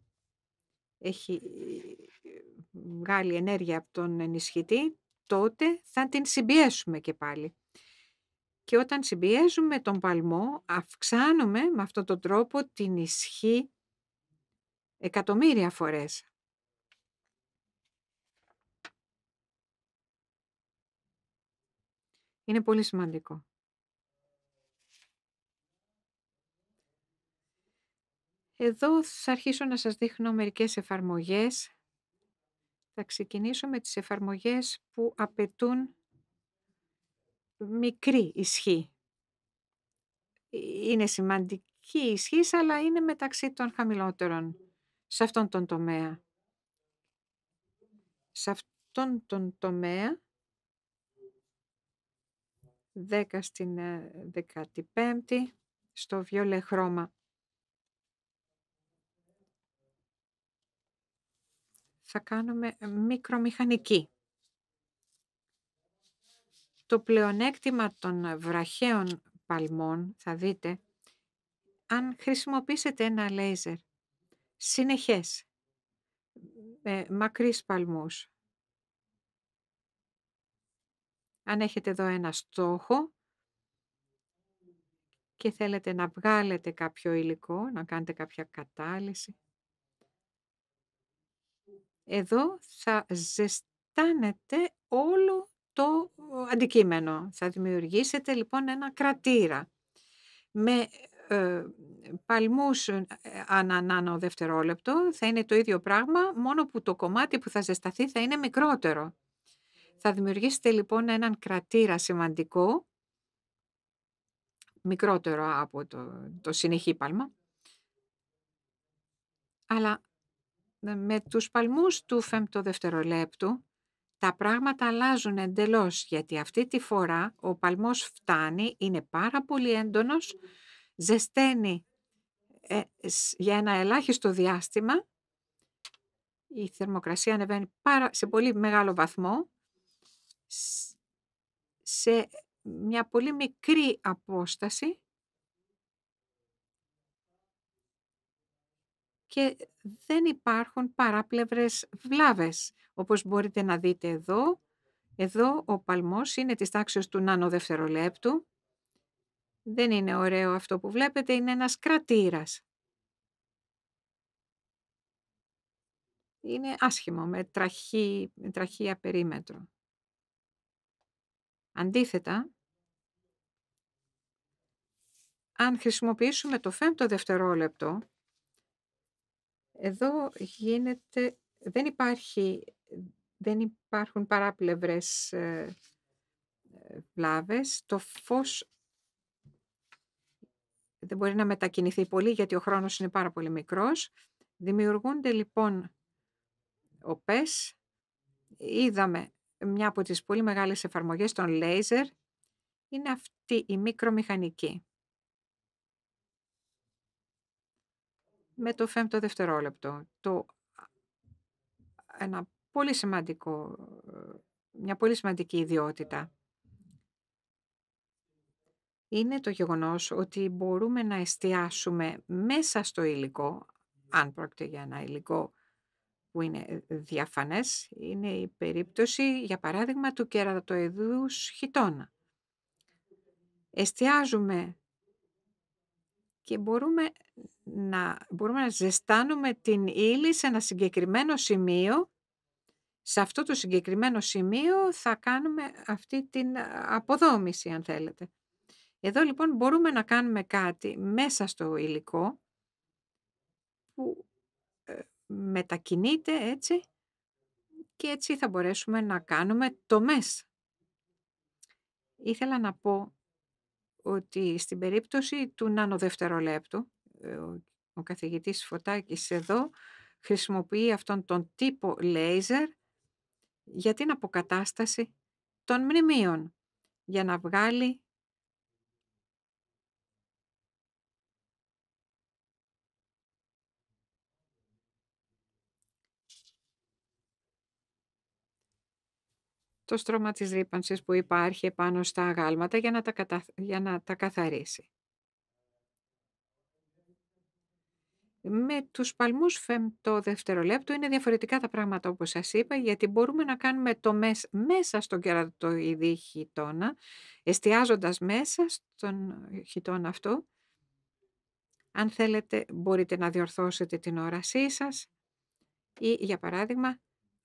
έχει βγάλει ενέργεια από τον ενισχυτή, τότε θα την συμπιέσουμε και πάλι. Και όταν συμπιέζουμε τον παλμό, αυξάνουμε με αυτόν τον τρόπο την ισχύ εκατομμύρια φορές. Είναι πολύ σημαντικό. Εδώ θα αρχίσω να σας δείχνω μερικές εφαρμογές. Θα ξεκινήσω με τις εφαρμογές που απαιτούν μικρή ισχύ. Ε, είναι σημαντική ισχύς, αλλά είναι μεταξύ των χαμηλότερων σε αυτόν τον τομέα. Σε αυτόν τον τομέα 10 στην 15η ε, στο βιόλε Θα κάνουμε ε, μικρομηχανική. Το πλεονέκτημα των βραχαίων παλμών θα δείτε αν χρησιμοποιήσετε ένα λέιζερ συνεχές, ε, μακρύς παλμούς. Αν έχετε εδώ ένα στόχο και θέλετε να βγάλετε κάποιο υλικό, να κάνετε κάποια κατάλυση, εδώ θα ζεστάνετε όλο το αντικείμενο. Θα δημιουργήσετε λοιπόν ένα κρατήρα με ε, παλμούς ε, ανά νάνο δευτερόλεπτο θα είναι το ίδιο πράγμα, μόνο που το κομμάτι που θα ζεσταθεί θα είναι μικρότερο. Θα δημιουργήσετε λοιπόν έναν κρατήρα σημαντικό, μικρότερο από το, το συνεχή παλμα, αλλά ε, με τους παλμούς του φεμπτοδευτερολέπτου τα πράγματα αλλάζουν εντελώς, γιατί αυτή τη φορά ο παλμός φτάνει, είναι πάρα πολύ έντονος ζεσταίνει ε, για ένα ελάχιστο διάστημα, η θερμοκρασία ανεβαίνει πάρα, σε πολύ μεγάλο βαθμό, σε μια πολύ μικρή απόσταση και δεν υπάρχουν παράπλευρες βλάβες. Όπως μπορείτε να δείτε εδώ, εδώ ο παλμός είναι της τάξης του δευτερολέπτου. Δεν είναι ωραίο αυτό που βλέπετε, είναι ένας κρατήρας. Είναι άσχημο με τραχή, με περίμετρο. Αντίθετα, αν χρησιμοποιήσουμε το φέμπτο δευτερόλεπτο, εδώ γίνεται, δεν, υπάρχει, δεν υπάρχουν παράπλευρες ε, ε, βλάβες. Το φως δεν μπορεί να μετακινηθεί πολύ γιατί ο χρόνος είναι πάρα πολύ μικρός. Δημιουργούνται λοιπόν οπές. Είδαμε μια από τις πολύ μεγάλες εφαρμογές των λέιζερ είναι αυτή η μικρομηχανική. Με το φέμπτο δευτερόλεπτο. Το, ένα πολύ σημαντικό, ε, μια πολύ σημαντική ιδιότητα είναι το γεγονός ότι μπορούμε να εστιάσουμε μέσα στο υλικό, αν πρόκειται για ένα υλικό που είναι ε, διαφανές, είναι η περίπτωση, για παράδειγμα, του κερατοειδούς χιτώνα. Εστιάζουμε και μπορούμε να, μπορούμε να ζεστάνουμε την ύλη σε ένα συγκεκριμένο σημείο. Σε αυτό το συγκεκριμένο σημείο θα κάνουμε αυτή την ε, αποδόμηση, αν θέλετε. Εδώ λοιπόν μπορούμε να κάνουμε κάτι μέσα στο υλικό που ε, μετακινείται έτσι και έτσι θα μπορέσουμε να κάνουμε το μέσα. Ήθελα να πω ότι στην περίπτωση του νανοδευτερολέπτου, ε, ο καθηγητής Φωτάκης εδώ χρησιμοποιεί αυτόν τον τύπο λέιζερ για την αποκατάσταση των μνημείων, για να βγάλει το στρώμα της ρήπανσης που υπάρχει πάνω στα αγάλματα για να τα, για να τα καθαρίσει. Με τους παλμούς φεμτό είναι διαφορετικά τα πράγματα όπως σας είπα, γιατί μπορούμε να κάνουμε το μέσα στον κερατοειδή χιτώνα, εστιάζοντας μέσα στον χιτώνα αυτό. Αν θέλετε μπορείτε να διορθώσετε την όρασή σας ή για παράδειγμα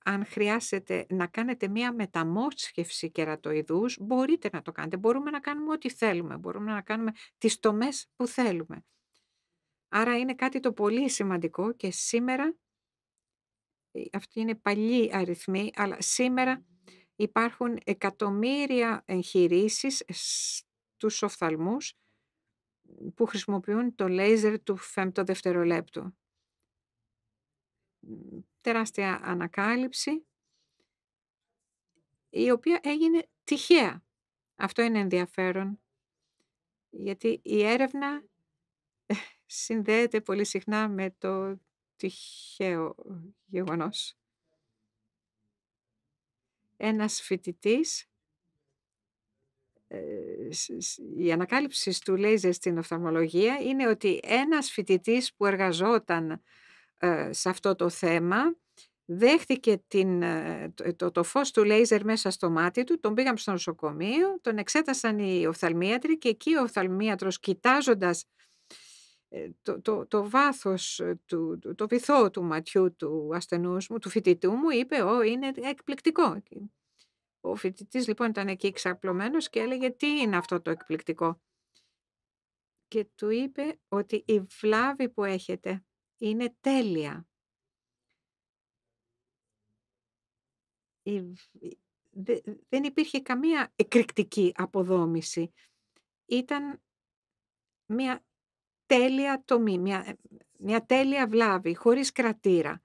αν χρειάζεται να κάνετε μία μεταμόσχευση κερατοειδούς, μπορείτε να το κάνετε. Μπορούμε να κάνουμε ό,τι θέλουμε, μπορούμε να κάνουμε τις τομές που θέλουμε. Άρα είναι κάτι το πολύ σημαντικό και σήμερα, ε, αυτή είναι παλιοί αριθμή, αλλά σήμερα υπάρχουν εκατομμύρια εγχειρήσεις στους οφθαλμούς που χρησιμοποιούν το λέιζερ του φέμπτο δευτερολέπτου τεράστια ανακάλυψη, η οποία έγινε τυχαία. Αυτό είναι ενδιαφέρον, γιατί η έρευνα συνδέεται πολύ συχνά με το τυχαίο γεγονός. Ένας φοιτητής, ε, η ανακάλυψη του λέιζερ στην οφθαλμολογία είναι ότι ένας φοιτητής που εργαζόταν ε, σε αυτό το θέμα δέχτηκε την, ε, ε, το, το, φως του λέιζερ μέσα στο μάτι του, τον πήγαμε στο νοσοκομείο, τον εξέτασαν οι οφθαλμίατροι και εκεί ο οφθαλμίατρος κοιτάζοντας το, το, το βάθος, του, το, βυθό του ματιού του ασθενούς, μου, του φοιτητού μου, είπε «Ω, είναι εκπληκτικό». Ο φοιτητής λοιπόν ήταν εκεί ξαπλωμένος και έλεγε «Τι είναι αυτό το εκπληκτικό» και του είπε ότι η βλάβη που έχετε είναι τέλεια. Ε, δεν υπήρχε καμία εκρηκτική αποδόμηση. Ήταν μια τέλεια τομή, μια, ε, μια τέλεια βλάβη, χωρίς κρατήρα.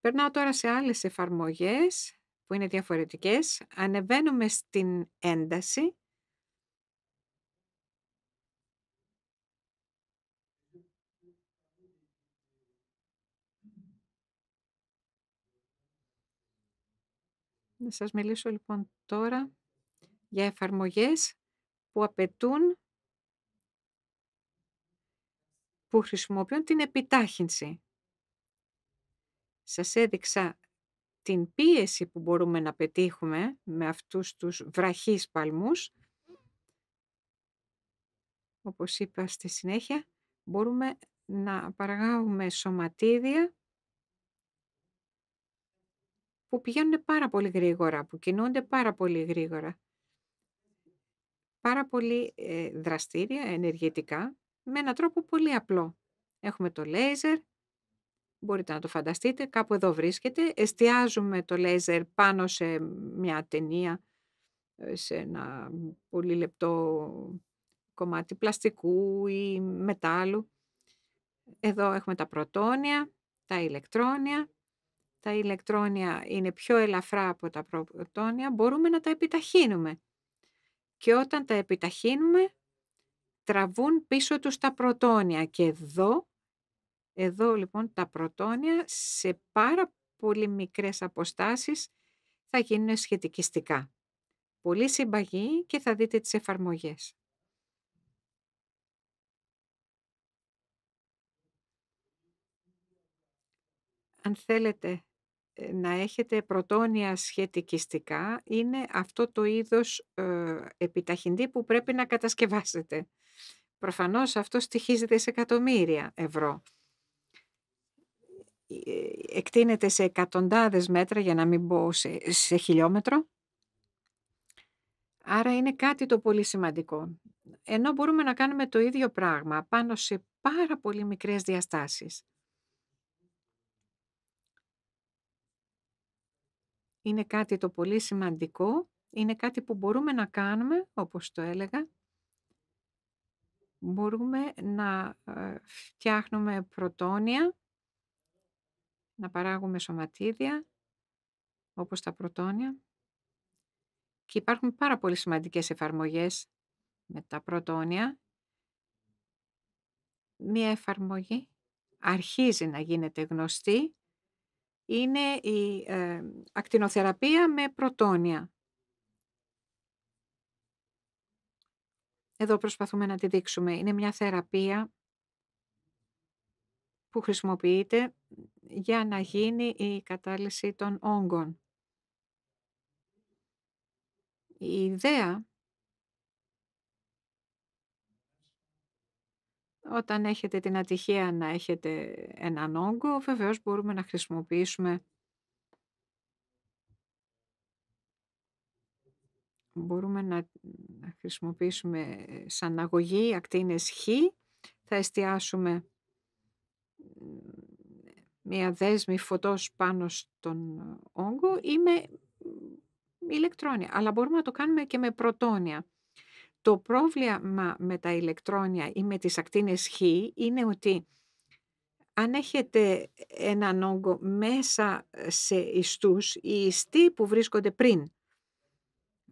Περνάω τώρα σε άλλες εφαρμογές που είναι διαφορετικές. Ανεβαίνουμε στην ένταση Να σας μιλήσω λοιπόν τώρα για εφαρμογές που απαιτούν, που χρησιμοποιούν την επιτάχυνση. Σας έδειξα την πίεση που μπορούμε να πετύχουμε με αυτούς τους βραχείς παλμούς. Όπως είπα στη συνέχεια, μπορούμε να παραγάγουμε σωματίδια που πηγαίνουν πάρα πολύ γρήγορα, που κινούνται πάρα πολύ γρήγορα. Πάρα πολύ ε, δραστήρια, ενεργητικά, με έναν τρόπο πολύ απλό. Έχουμε το λέιζερ, μπορείτε να το φανταστείτε, κάπου εδώ βρίσκεται. Εστιάζουμε το λέιζερ πάνω σε μια ταινία, ε, σε ένα πολύ λεπτό κομμάτι πλαστικού ή μετάλλου. Εδώ έχουμε τα πρωτόνια, τα ηλεκτρόνια τα ηλεκτρόνια είναι πιο ελαφρά από τα πρωτόνια, μπορούμε να τα επιταχύνουμε. Και όταν τα επιταχύνουμε, τραβούν πίσω τους τα πρωτόνια. Και εδώ, εδώ λοιπόν τα πρωτόνια σε πάρα πολύ μικρές αποστάσεις θα γίνουν σχετικιστικά. Πολύ συμπαγή και θα δείτε τις εφαρμογές. Αν θέλετε ε, να έχετε πρωτόνια σχετικιστικά είναι αυτό το είδος ε, επιταχυντή που πρέπει να κατασκευάσετε. Προφανώς αυτό στοιχίζεται σε εκατομμύρια ευρώ. Ε, εκτείνεται σε εκατοντάδες μέτρα για να μην πω σε, σε χιλιόμετρο. Άρα είναι κάτι το πολύ σημαντικό. Ενώ μπορούμε να κάνουμε το ίδιο πράγμα πάνω σε πάρα πολύ μικρές διαστάσεις. είναι κάτι το πολύ σημαντικό, είναι κάτι που μπορούμε να κάνουμε, όπως το έλεγα. Μπορούμε να ε, φτιάχνουμε πρωτόνια, να παράγουμε σωματίδια, όπως τα πρωτόνια. Και υπάρχουν πάρα πολύ σημαντικές εφαρμογές με τα πρωτόνια. Μία εφαρμογή αρχίζει να γίνεται γνωστή είναι η ε, ακτινοθεραπεία με πρωτόνια. Εδώ προσπαθούμε να τη δείξουμε. Είναι μια θεραπεία που χρησιμοποιείται για να γίνει η κατάλυση των όγκων. Η ιδέα Όταν έχετε την ατυχία να έχετε έναν όγκο, βεβαίως μπορούμε να χρησιμοποιήσουμε μπορούμε να χρησιμοποιήσουμε ε, σαν αγωγή ακτίνες χ. Θα εστιάσουμε μια δέσμη φωτός πάνω στον όγκο ή με ηλεκτρόνια. Αλλά μπορούμε να το κάνουμε και με πρωτόνια. Το πρόβλημα με τα ηλεκτρόνια ή με τις ακτίνες Χ είναι ότι αν έχετε έναν όγκο μέσα ε, σε ιστούς, οι ιστοί που βρίσκονται πριν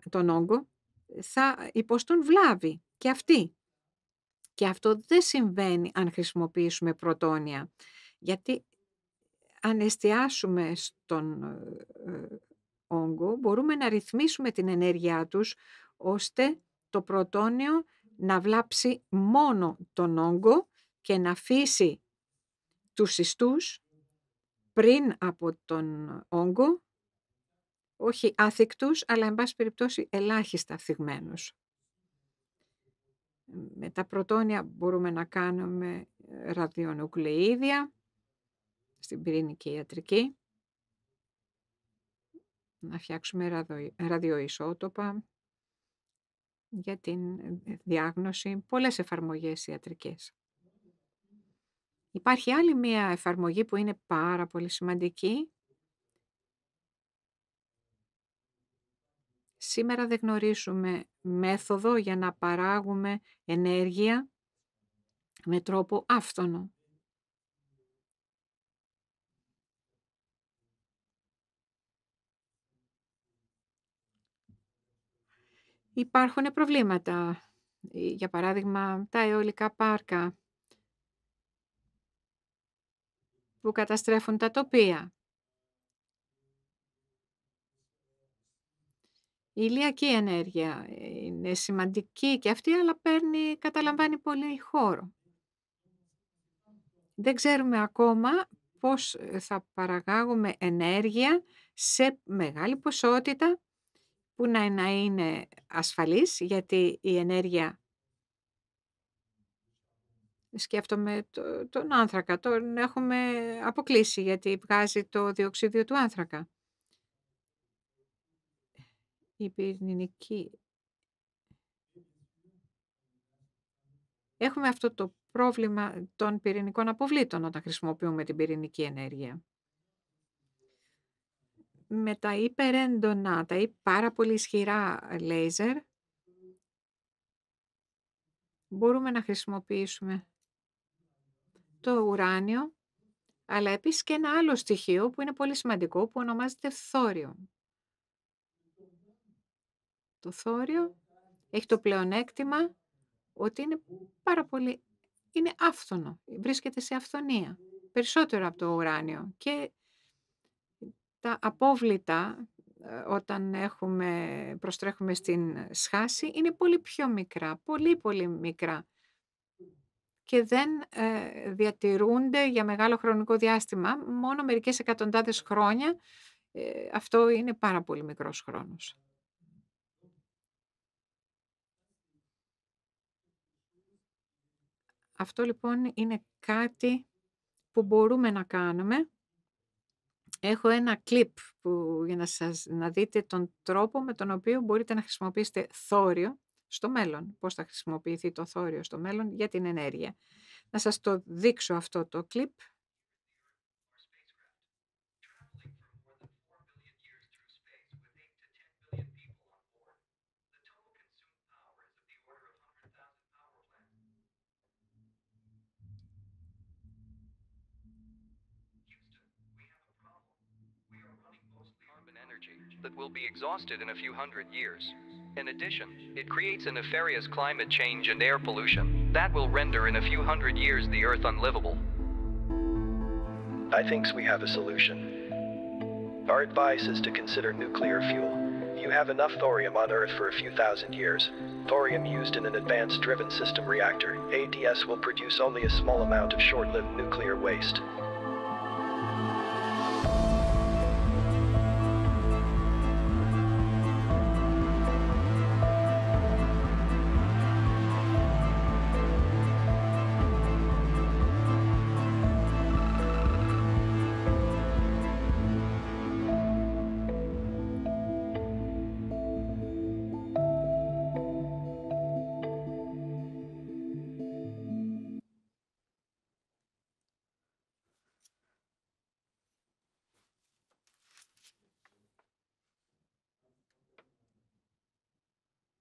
τον όγκο θα υποστούν βλάβη και αυτοί. Και αυτό δεν συμβαίνει αν χρησιμοποιήσουμε πρωτόνια. Γιατί αν εστιάσουμε στον ε, ε, όγκο μπορούμε να ρυθμίσουμε την ενέργειά τους ώστε το πρωτόνιο να βλάψει μόνο τον όγκο και να αφήσει τους ιστούς πριν από τον όγκο, όχι άθικτους, αλλά εν πάση περιπτώσει ελάχιστα θυγμένους. Με τα πρωτόνια μπορούμε να κάνουμε ε, ραδιονουκλεΐδια στην πυρηνική ιατρική, να φτιάξουμε ραδιο, ραδιοϊσότοπα, για την ε, διάγνωση, πολλές εφαρμογές ιατρικές. Υπάρχει άλλη μία εφαρμογή που είναι πάρα πολύ σημαντική. Σήμερα δεν γνωρίζουμε μέθοδο για να παράγουμε ενέργεια με τρόπο άφθονο. υπάρχουν προβλήματα. Ε, για παράδειγμα, τα αιωλικά πάρκα που καταστρέφουν τα τοπία. Η ηλιακή ενέργεια ε, είναι σημαντική και αυτή, αλλά παίρνει, καταλαμβάνει πολύ χώρο. Δεν ξέρουμε ακόμα πώς ε, θα παραγάγουμε ενέργεια σε μεγάλη ποσότητα που ε, να, είναι ασφαλής, γιατί η ενέργεια σκέφτομαι τον άνθρακα, τον έχουμε αποκλείσει γιατί βγάζει το διοξίδιο του άνθρακα. Η πυρηνική... Έχουμε αυτό το πρόβλημα των πυρηνικών αποβλήτων όταν χρησιμοποιούμε την πυρηνική ενέργεια με τα υπερέντονα, τα πάρα πολύ ισχυρά ε, λέιζερ, μπορούμε να χρησιμοποιήσουμε το ουράνιο, αλλά επίσης και ένα άλλο στοιχείο που είναι πολύ σημαντικό, που ονομάζεται θόριο. Το θόριο έχει το πλεονέκτημα ότι είναι πάρα πολύ, είναι άφθονο, βρίσκεται σε αυθονία, περισσότερο από το ουράνιο και τα απόβλητα ε, όταν έχουμε, προστρέχουμε στην σχάση είναι πολύ πιο μικρά, πολύ πολύ μικρά και δεν ε, διατηρούνται για μεγάλο χρονικό διάστημα, μόνο μερικές εκατοντάδες χρόνια. Ε, αυτό είναι πάρα πολύ μικρός χρόνος. Αυτό λοιπόν είναι κάτι που μπορούμε να κάνουμε έχω ένα κλιπ που, για να, σας, να δείτε τον τρόπο με τον οποίο μπορείτε να χρησιμοποιήσετε θόριο στο μέλλον. Πώς θα χρησιμοποιηθεί το θόριο στο μέλλον για την ενέργεια. Να σας το δείξω αυτό το κλιπ. that will be exhausted in a few hundred years. In addition, it creates a nefarious climate change and air pollution that will render in a few hundred years the Earth unlivable. I think we have a solution. Our advice is to consider nuclear fuel. You have enough thorium on Earth for a few thousand years. Thorium used in an advanced driven system reactor, ADS will produce only a small amount of short lived nuclear waste.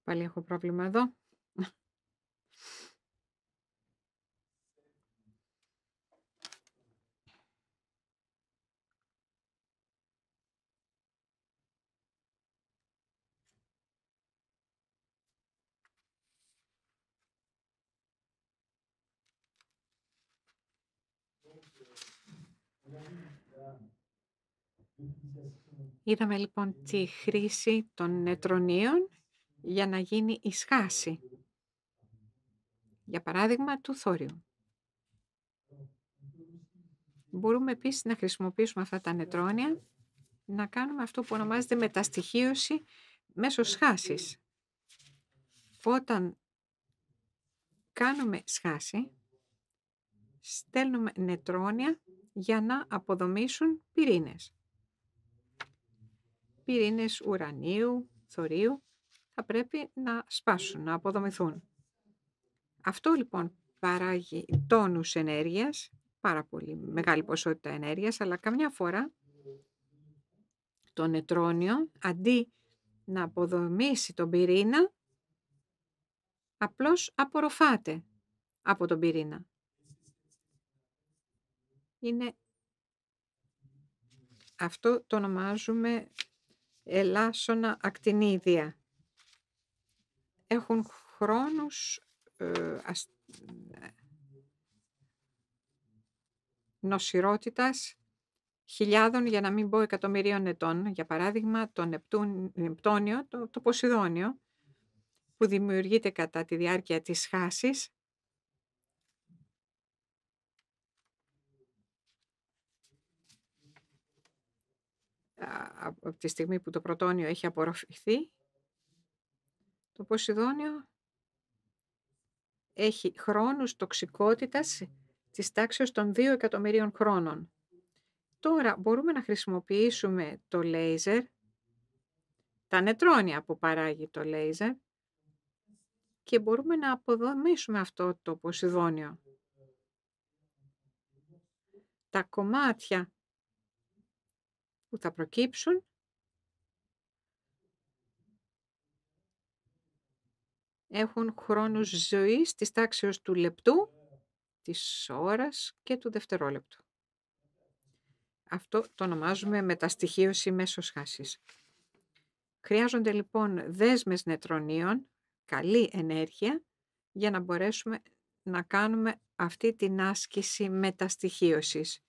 Πάλι έχω πρόβλημα εδώ. Είδαμε λοιπόν τη χρήση των νετρονίων για να γίνει η σχάση, για παράδειγμα του θόριου. Μπορούμε επίσης να χρησιμοποιήσουμε αυτά τα νετρόνια, να κάνουμε αυτό που ονομάζεται μεταστοιχείωση μέσω σχάσης. Όταν κάνουμε σχάση, στέλνουμε νετρόνια για να αποδομήσουν πυρήνες. Πυρήνες ουρανίου, θορίου θα πρέπει να σπάσουν, να αποδομηθούν. Αυτό λοιπόν παράγει τόνους ενέργειας, πάρα πολύ μεγάλη ποσότητα ενέργειας, αλλά καμιά φορά το νετρόνιο, αντί να αποδομήσει τον πυρήνα, απλώς απορροφάται από τον πυρήνα. Είναι... Αυτό το ονομάζουμε ελάσσονα ακτινίδια έχουν χρόνους ε, ε, νοσηρότητας χιλιάδων για να μην πω εκατομμυρίων ετών. Για παράδειγμα το νεπτόνιο, το, το ποσειδόνιο που δημιουργείται κατά τη διάρκεια της χάσης από τη στιγμή που το πρωτόνιο έχει απορροφηθεί το Ποσειδόνιο έχει χρόνους τοξικότητας της τάξης των 2 εκατομμυρίων χρόνων. Τώρα μπορούμε να χρησιμοποιήσουμε το λέιζερ, τα νετρόνια που παράγει το λέιζερ και μπορούμε να αποδομήσουμε αυτό το Ποσειδόνιο. Τα κομμάτια που θα προκύψουν έχουν χρόνους ζωής της τάξεως του λεπτού, της ώρας και του δευτερόλεπτου. Αυτό το ονομάζουμε μεταστοιχείωση μέσως σχάσης. Χρειάζονται λοιπόν δέσμες νετρονίων, καλή ενέργεια, για να μπορέσουμε να κάνουμε αυτή την άσκηση μεταστοιχείωσης.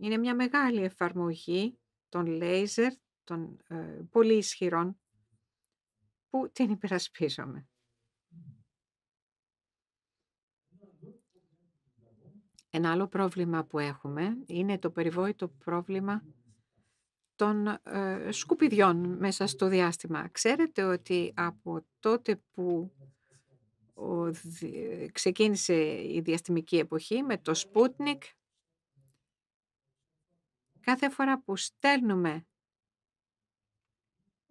Είναι μια μεγάλη εφαρμογή των λέιζερ, των ε, πολύ ισχυρών που την υπερασπίζομαι. Ένα άλλο πρόβλημα που έχουμε είναι το περιβόητο πρόβλημα των ε, σκουπιδιών μέσα στο διάστημα. Ξέρετε ότι από τότε που ξεκίνησε η διαστημική εποχή με το Sputnik, κάθε φορά που στέλνουμε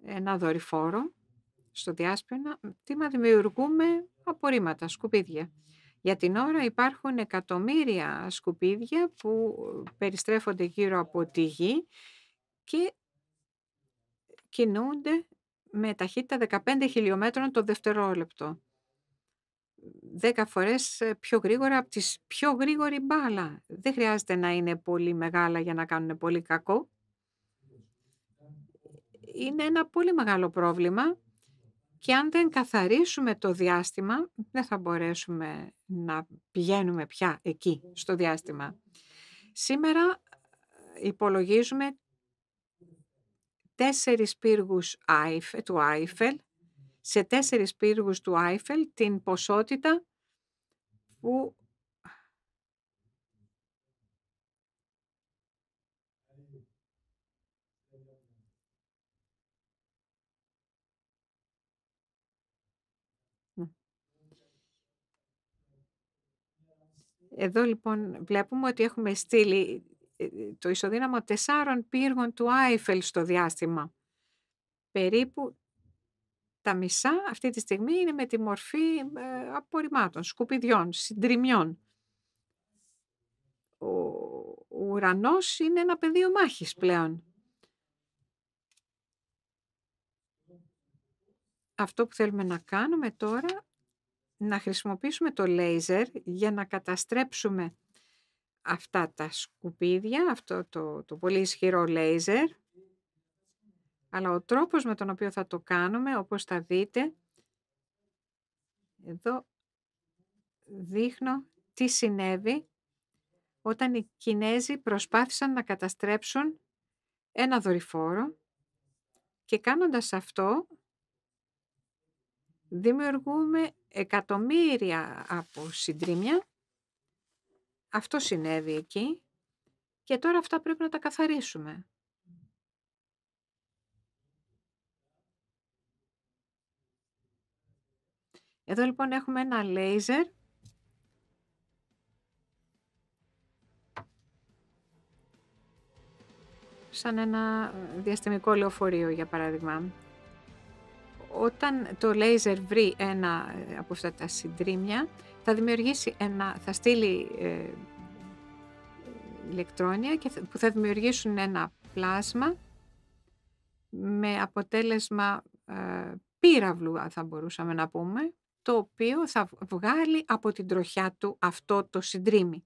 ένα δορυφόρο, στο τι μα δημιουργούμε απορρίμματα, σκουπίδια. Για την ώρα υπάρχουν εκατομμύρια σκουπίδια που περιστρέφονται γύρω από τη γη και κινούνται με ταχύτητα 15 χιλιόμετρων το δευτερόλεπτο. Δέκα φορές πιο γρήγορα από τις πιο γρήγορη μπάλα. Δεν χρειάζεται να είναι πολύ μεγάλα για να κάνουν πολύ κακό. Είναι ένα πολύ μεγάλο πρόβλημα και αν δεν καθαρίσουμε το διάστημα δεν θα μπορέσουμε να πηγαίνουμε πια εκεί στο διάστημα. Σήμερα ε, υπολογίζουμε τέσσερις πύργους του Άιφελ, σε τέσσερις πύργους του Άιφελ την ποσότητα που Εδώ λοιπόν βλέπουμε ότι έχουμε στείλει ε, ε, το ισοδύναμο τεσσάρων πύργων του Άιφελ στο διάστημα. Περίπου τα μισά αυτή τη στιγμή είναι με τη μορφή ε, απορριμμάτων, σκουπιδιών, συντριμιών. Ο ουρανός είναι ένα πεδίο μάχης πλέον. Αυτό που θέλουμε να κάνουμε τώρα να χρησιμοποιήσουμε το λέιζερ για να καταστρέψουμε αυτά τα σκουπίδια, αυτό το, πολύ ισχυρό λέιζερ. Αλλά ο τρόπος με τον οποίο θα το κάνουμε, όπως θα δείτε, εδώ δείχνω τι συνέβη όταν οι Κινέζοι προσπάθησαν να καταστρέψουν ένα δορυφόρο και κάνοντας αυτό δημιουργούμε εκατομμύρια από συντρίμια. Αυτό συνέβη εκεί και τώρα αυτά πρέπει να τα καθαρίσουμε. Εδώ λοιπόν έχουμε ένα λέιζερ σαν ένα ε, διαστημικό λεωφορείο για παράδειγμα όταν το λέιζερ βρει ένα ε, από αυτά τα συντρίμια, θα δημιουργήσει ένα, θα στείλει ε, ηλεκτρόνια και, που θα δημιουργήσουν ένα πλάσμα με αποτέλεσμα ε, πύραυλου, θα μπορούσαμε να πούμε, το οποίο θα βγάλει από την τροχιά του αυτό το συντρίμι,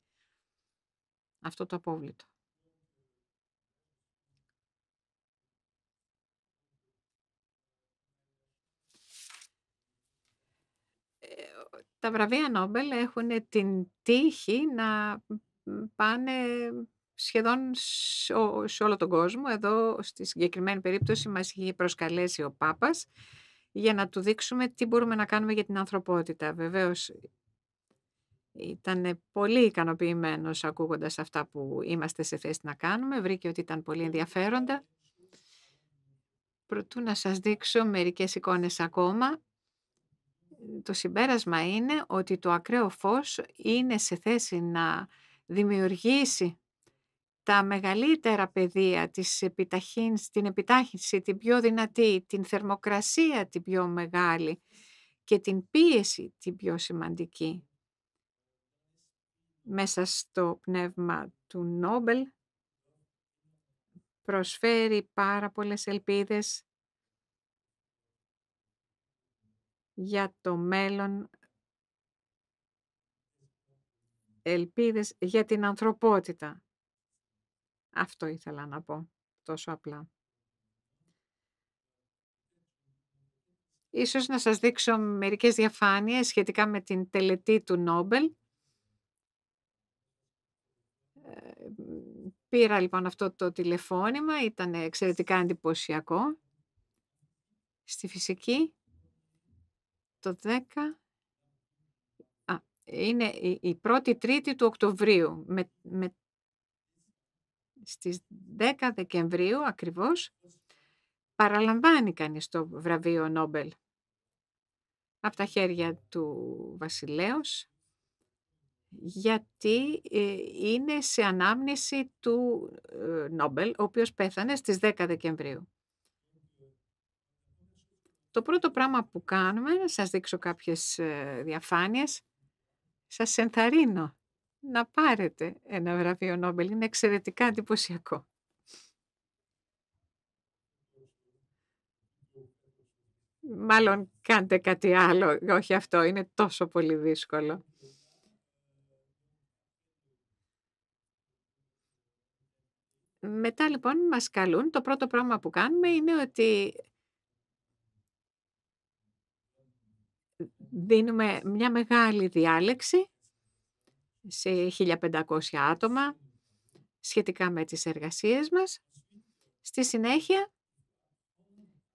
αυτό το απόβλητο. τα βραβεία Νόμπελ έχουν την τύχη να πάνε σχεδόν σε όλο τον κόσμο. Εδώ στη συγκεκριμένη περίπτωση μας είχε προσκαλέσει ο Πάπας για να του δείξουμε τι μπορούμε να κάνουμε για την ανθρωπότητα. Βεβαίως ήταν πολύ ικανοποιημένος ακούγοντας αυτά που είμαστε σε θέση να κάνουμε. Βρήκε ότι ήταν πολύ ενδιαφέροντα. Προτού να σας δείξω μερικές εικόνες ακόμα, το συμπέρασμα είναι ότι το ακραίο φως είναι σε θέση να δημιουργήσει τα μεγαλύτερα πεδία της επιταχύνσης, την επιτάχυνση, την πιο δυνατή, την θερμοκρασία την πιο μεγάλη και την πίεση την πιο σημαντική. Μέσα στο πνεύμα του Νόμπελ προσφέρει πάρα πολλές ελπίδες για το μέλλον, ελπίδες για την ανθρωπότητα. Αυτό ήθελα να πω τόσο απλά. Ίσως να σας δείξω μερικές διαφάνειες σχετικά με την τελετή του Νόμπελ. Ε, πήρα λοιπόν αυτό το τηλεφώνημα, ήταν εξαιρετικά εντυπωσιακό στη φυσική το 10 είναι η, η πρώτη τρίτη του Οκτωβρίου με, με, στις 10 Δεκεμβρίου ακριβώς παραλαμβάνει κανείς το βραβείο Νόμπελ από τα χέρια του βασιλέως γιατί ε, είναι σε ανάμνηση του ε, Νόμπελ, ο οποίος πέθανε στις 10 Δεκεμβρίου. Το πρώτο πράγμα που κάνουμε, να σας δείξω κάποιες ε, διαφάνειες, σας ενθαρρύνω να πάρετε ένα βραβείο Νόμπελ. Είναι εξαιρετικά εντυπωσιακό. Μάλλον κάντε κάτι άλλο, όχι αυτό, είναι τόσο πολύ δύσκολο. Μετά λοιπόν μας καλούν, το πρώτο πράγμα που κάνουμε είναι ότι δίνουμε μια μεγάλη διάλεξη σε 1500 άτομα σχετικά με τις εργασίες μας. Στη συνέχεια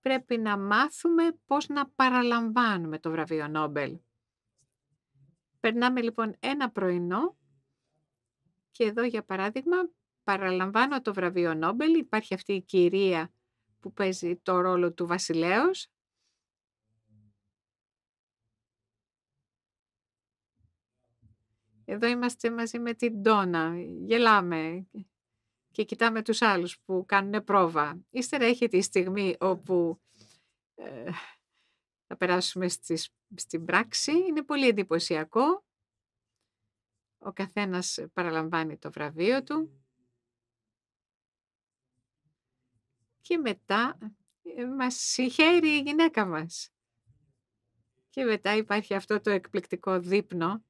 πρέπει να μάθουμε πώς να παραλαμβάνουμε το βραβείο Νόμπελ. Περνάμε λοιπόν ένα πρωινό και εδώ για παράδειγμα παραλαμβάνω το βραβείο Νόμπελ. Υπάρχει αυτή η κυρία που παίζει το ρόλο του βασιλέως Εδώ είμαστε μαζί με την Τόνα, γελάμε και κοιτάμε τους άλλους που κάνουν πρόβα. Ύστερα έχει τη στιγμή όπου ε, θα περάσουμε στις, στην πράξη. Είναι πολύ εντυπωσιακό. Ο καθένας παραλαμβάνει το βραβείο του. Και μετά ε, μας συγχαίρει η γυναίκα μας. Και μετά υπάρχει αυτό το εκπληκτικό δείπνο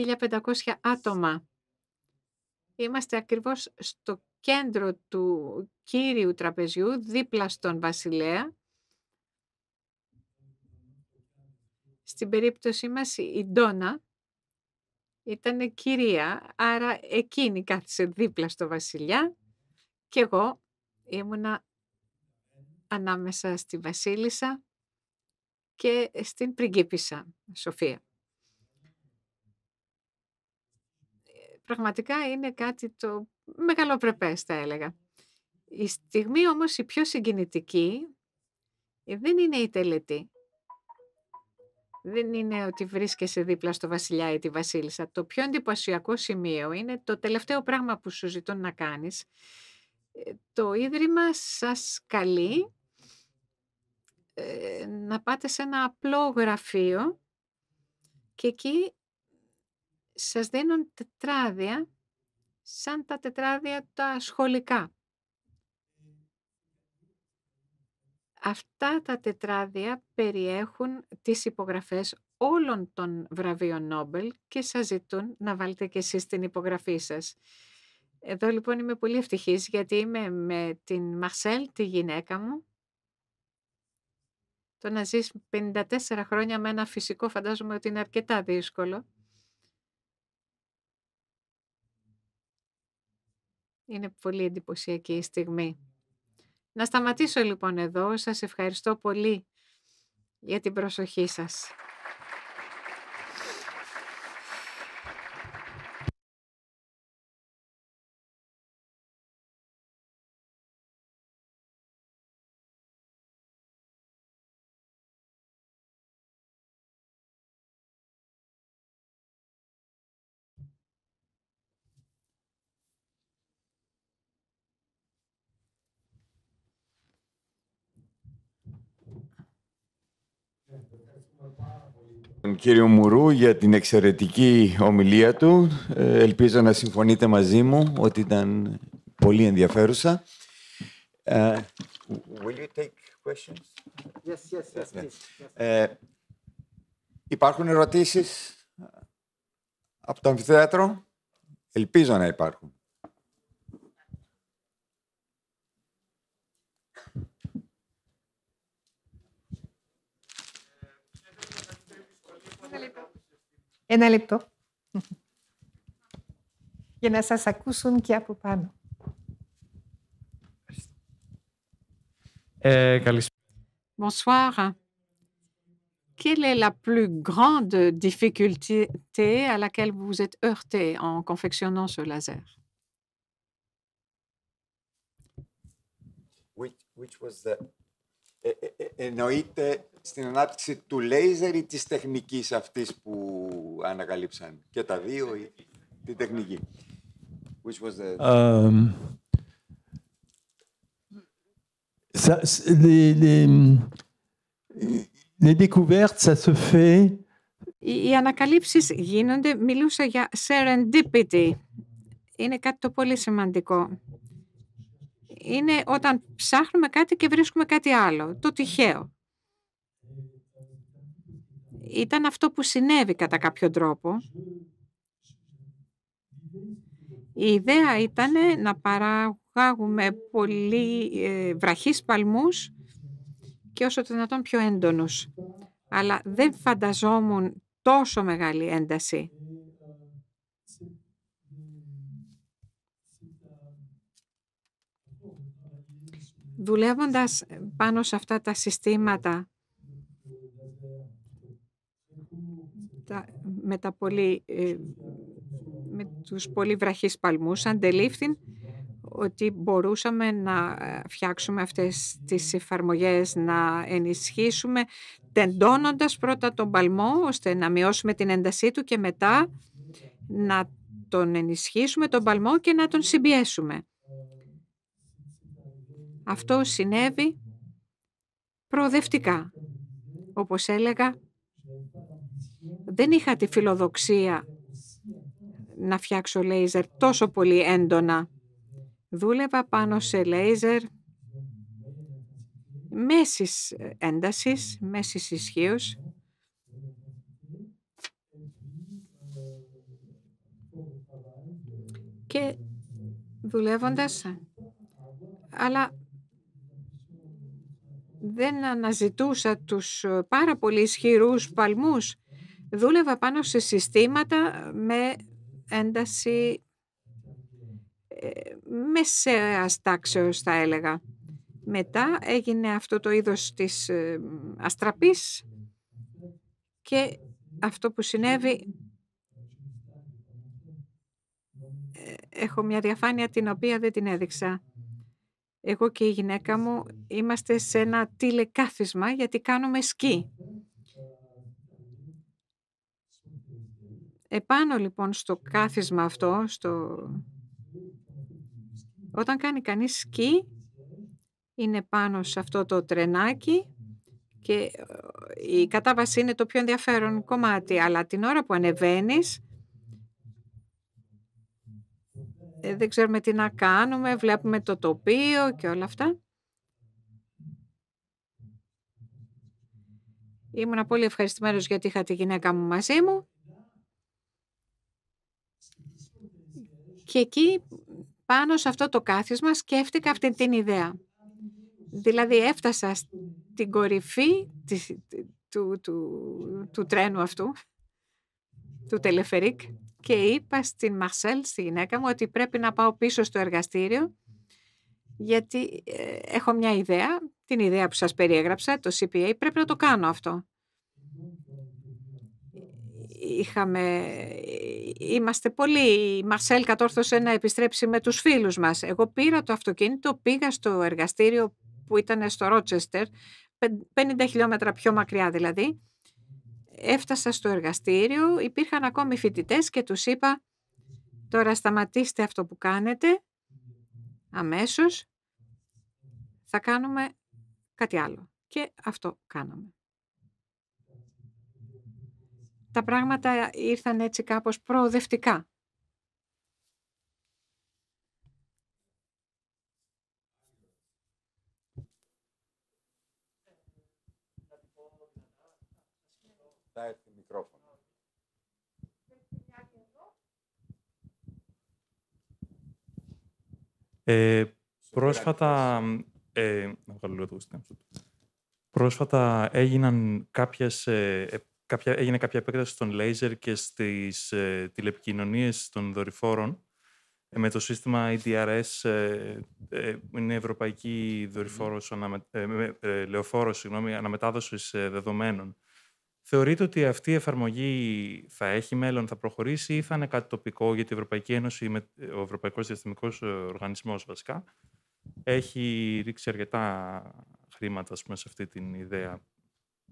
1.500 άτομα. Είμαστε ακριβώς στο κέντρο του κύριου τραπεζιού, δίπλα στον βασιλέα. Στην περίπτωση μας η Ντόνα ήταν κυρία, άρα εκείνη κάθισε δίπλα στο βασιλιά και εγώ ήμουνα ανάμεσα στη βασίλισσα και στην πριγκίπισσα Σοφία. πραγματικά είναι κάτι το μεγαλοπρεπές θα έλεγα. Η στιγμή όμως η πιο συγκινητική ε, δεν είναι η τελετή. Δεν είναι ότι βρίσκεσαι δίπλα στο βασιλιά ή τη βασίλισσα. Το πιο εντυπωσιακό σημείο είναι το τελευταίο πράγμα που σου ζητούν να κάνεις. Ε, το Ίδρυμα σας καλεί ε, να πάτε σε ένα απλό γραφείο και εκεί σας δίνουν τετράδια σαν τα τετράδια τα σχολικά. Αυτά τα τετράδια περιέχουν τις υπογραφές όλων των βραβείων Νόμπελ και σας ζητούν να βάλετε και εσείς την υπογραφή σας. Εδώ λοιπόν είμαι πολύ ευτυχής γιατί είμαι με την Μαρσέλ, τη γυναίκα μου. Το να ζεις 54 χρόνια με ένα φυσικό φαντάζομαι ότι είναι αρκετά δύσκολο. Είναι πολύ εντυπωσιακή η στιγμή. Να σταματήσω λοιπόν εδώ. Σας ευχαριστώ πολύ για την προσοχή σας. κύριο Μουρού για την εξαιρετική ομιλία του. Ε, ελπίζω να συμφωνείτε μαζί μου ότι ήταν πολύ ενδιαφέρουσα. υπάρχουν ερωτήσεις από το αμφιθέατρο. Ελπίζω να υπάρχουν. E e e, Bonsoir. Quelle est la plus grande difficulté à laquelle vous vous êtes heurté en confectionnant ce laser Ε, ε, ε, εννοείται στην ανάπτυξη του λέιζερ ή της τεχνικής αυτής που ανακαλύψαν και τα δύο ή την τεχνική. Which was the... Οι ανακαλύψεις γίνονται, μιλούσα για serendipity. Είναι κάτι το πολύ σημαντικό είναι όταν ψάχνουμε κάτι και βρίσκουμε κάτι άλλο, το τυχαίο. Ήταν αυτό που συνέβη κατά κάποιο τρόπο. Η ιδέα ήταν να παράγουμε πολύ ε, βραχείς παλμούς και όσο το δυνατόν πιο έντονους. Αλλά δεν φανταζόμουν τόσο μεγάλη ένταση. Δουλεύοντας πάνω σε αυτά τα συστήματα τα, με, πολύ, ε, με τους πολύ βραχείς παλμούς, αντελήφθην ότι μπορούσαμε να ε, φτιάξουμε αυτές τις εφαρμογές, να ενισχύσουμε, τεντώνοντας πρώτα τον παλμό, ώστε να μειώσουμε την έντασή του και μετά να τον ενισχύσουμε τον παλμό και να τον συμπιέσουμε. Αυτό συνέβη προοδευτικά. Όπως έλεγα, δεν είχα τη φιλοδοξία να φτιάξω λέιζερ τόσο πολύ έντονα. Δούλευα πάνω σε λέιζερ μέσης έντασης, μέσης ισχύως. και δουλεύοντας αλλά δεν αναζητούσα τους ε, πάρα πολύ ισχυρούς παλμούς. Δούλευα πάνω σε συστήματα με ένταση ε, μεσαίας τάξεως θα έλεγα. Μετά έγινε αυτό το είδος της ε, αστραπής και αυτό που συνέβη έχω μια διαφάνεια την οποία δεν την έδειξα εγώ και η γυναίκα μου είμαστε σε ένα τηλεκάθισμα γιατί κάνουμε σκι. Επάνω λοιπόν στο κάθισμα αυτό, στο... όταν κάνει κανείς σκι, είναι πάνω σε αυτό το τρενάκι και ε, η κατάβαση είναι το πιο ενδιαφέρον κομμάτι. Αλλά την ώρα που ανεβαίνεις, Ε, δεν ξέρουμε τι να κάνουμε, βλέπουμε το τοπίο και όλα αυτά. Ήμουν πολύ ευχαριστημένος γιατί είχα τη γυναίκα μου μαζί μου. Και εκεί πάνω σε αυτό το κάθισμα σκέφτηκα αυτή την ιδέα. Δηλαδή έφτασα στην κορυφή του, του τρένου αυτού, του τελεφερίκ και είπα στην Μαρσέλ, στη γυναίκα μου, ότι πρέπει να πάω πίσω στο εργαστήριο γιατί ε, έχω μια ιδέα, την ιδέα που σας περιέγραψα, το CPA, πρέπει να το κάνω αυτό. Είχαμε, είμαστε πολύ, η Μαρσέλ κατόρθωσε να επιστρέψει με τους φίλους μας. Εγώ πήρα το αυτοκίνητο, πήγα στο εργαστήριο που ήταν στο Ρότσεστερ, 50 χιλιόμετρα πιο μακριά δηλαδή, έφτασα στο εργαστήριο, υπήρχαν ακόμη φοιτητές και τους είπα «Τώρα σταματήστε αυτό που κάνετε, αμέσως θα κάνουμε κάτι άλλο». Και αυτό κάναμε. Τα πράγματα ήρθαν έτσι κάπως προοδευτικά. να έρθει ε, μικρόφωνο. Ε, πρόσφατα, ε, πρόσφατα έγιναν κάποιες, ε, ε, κάποια, έγινε κάποια επέκταση των λέιζερ και στις ε, τηλεπικοινωνίες των δορυφόρων ε, με το σύστημα EDRS, είναι Ευρωπαϊκή mm-hmm. Δορυφόρος, αναμε, λεωφόρος, συγγνώμη, Αναμετάδοσης Δεδομένων. Θεωρείτε ότι αυτή η εφαρμογή θα έχει μέλλον, θα προχωρήσει ή θα είναι κάτι τοπικό, γιατί η Ευρωπαϊκή Ένωση, ο Ευρωπαϊκός Διαστημικός ε, Οργανισμός βασικά, έχει ρίξει αρκετά χρήματα ας πούμε, σε αυτή την ιδέα.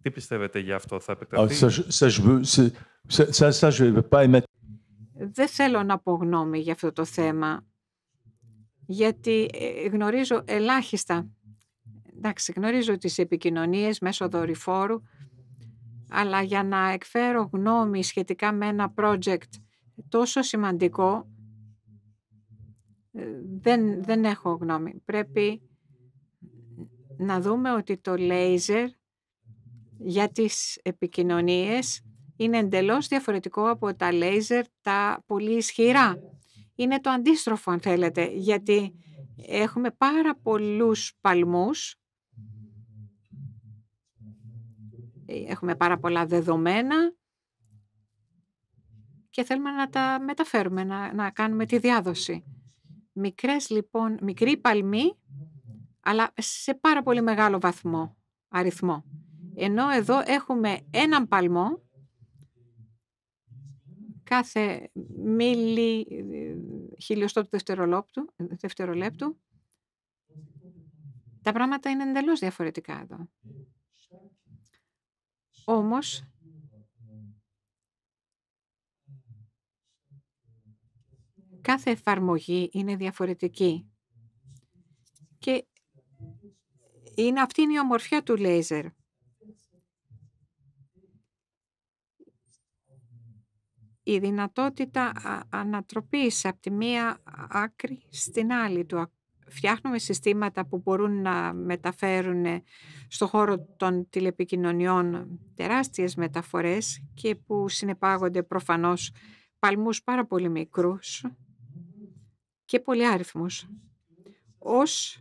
Τι πιστεύετε για αυτό, θα ειναι κατι τοπικο γιατι η ευρωπαικη ενωση ο για διαστημικο οργανισμο βασικα εχει ριξει αρκετα χρηματα σε αυτη την ιδεα τι πιστευετε γι' αυτο θα επεκταθει Δεν θέλω να πω γνώμη για αυτό το θέμα, γιατί ε, γνωρίζω ελάχιστα, εντάξει, γνωρίζω τις επικοινωνίες μέσω δορυφόρου, αλλά για να εκφέρω γνώμη σχετικά με ένα project τόσο σημαντικό, ε, δεν, δεν έχω γνώμη. Πρέπει να δούμε ότι το λέιζερ για τις επικοινωνίες είναι εντελώς διαφορετικό από τα λέιζερ τα πολύ ισχυρά. Είναι το αντίστροφο αν θέλετε, γιατί έχουμε πάρα πολλούς παλμούς έχουμε πάρα πολλά δεδομένα και θέλουμε να τα μεταφέρουμε, να, κάνουμε τη διάδοση. Μικρές λοιπόν, μικρή παλμή, αλλά σε πάρα πολύ μεγάλο βαθμό, αριθμό. Ενώ εδώ έχουμε έναν παλμό, κάθε μίλι χιλιοστό του δευτερολέπτου, δευτερολέπτου, τα πράγματα είναι εντελώς διαφορετικά εδώ. Όμως, κάθε εφαρμογή είναι διαφορετική. Και είναι αυτή είναι η ομορφιά του λέιζερ. Η δυνατότητα ανατροπής από τη μία άκρη στην άλλη του φτιάχνουμε συστήματα που μπορούν να μεταφέρουν ε, στον χώρο των τηλεπικοινωνιών τεράστιες μεταφορές και που συνεπάγονται προφανώς παλμούς πάρα πολύ μικρούς και πολύ άριθμους. Ως,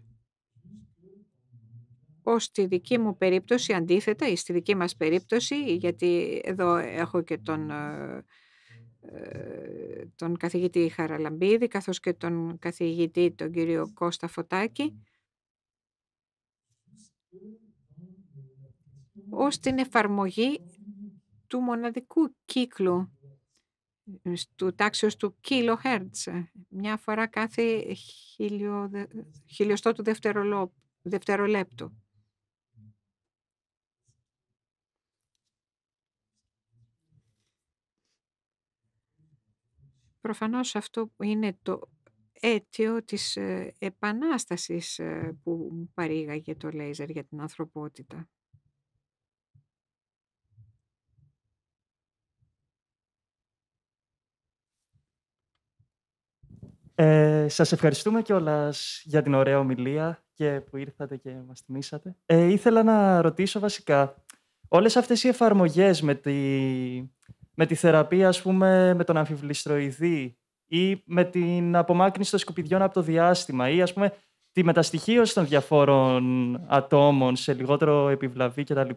ως στη δική μου περίπτωση, αντίθετα, ή στη δική μας περίπτωση, γιατί εδώ έχω και τον ε, ε, τον καθηγητή Χαραλαμπίδη καθώς και τον καθηγητή τον κύριο Κώστα Φωτάκη ως την εφαρμογή του μοναδικού κύκλου ε, του τάξεως του kilohertz ε, μια φορά κάθε χιλιοστό του δευτερολέπτου. προφανώς αυτό είναι το αίτιο της ε, επανάστασης ε, που παρήγαγε το λέιζερ για την ανθρωπότητα. Ε, σας ευχαριστούμε κιόλας για την ωραία ομιλία και που ήρθατε και μας θυμήσατε. Ε, ήθελα να ρωτήσω βασικά, όλες αυτές οι εφαρμογές με τη με τη θεραπεία, ας πούμε, με τον αμφιβληστροειδή ή με την απομάκρυνση των σκουπιδιών από το διάστημα ή, ας πούμε, τη μεταστοιχείωση των διαφόρων ατόμων σε λιγότερο επιβλαβή κτλ.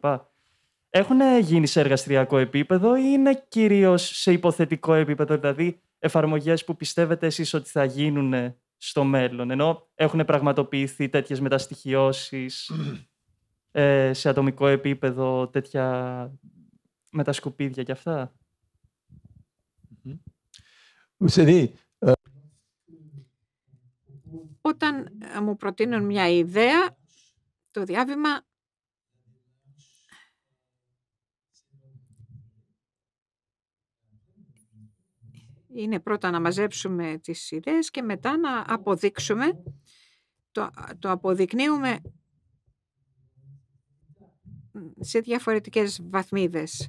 Έχουν γίνει σε εργαστηριακό επίπεδο ή είναι κυρίως σε υποθετικό επίπεδο, δηλαδή εφαρμογές που πιστεύετε εσείς ότι θα γίνουν στο μέλλον, ενώ έχουν πραγματοποιηθεί τέτοιες μεταστοιχειώσεις ε, σε ατομικό επίπεδο, τέτοια με τα και αυτά. Ε. Όταν ε, μου προτείνουν μια ιδέα, το διάβημα είναι πρώτα να μαζέψουμε τις ιδέες και μετά να αποδείξουμε, το, το αποδεικνύουμε σε διαφορετικές βαθμίδες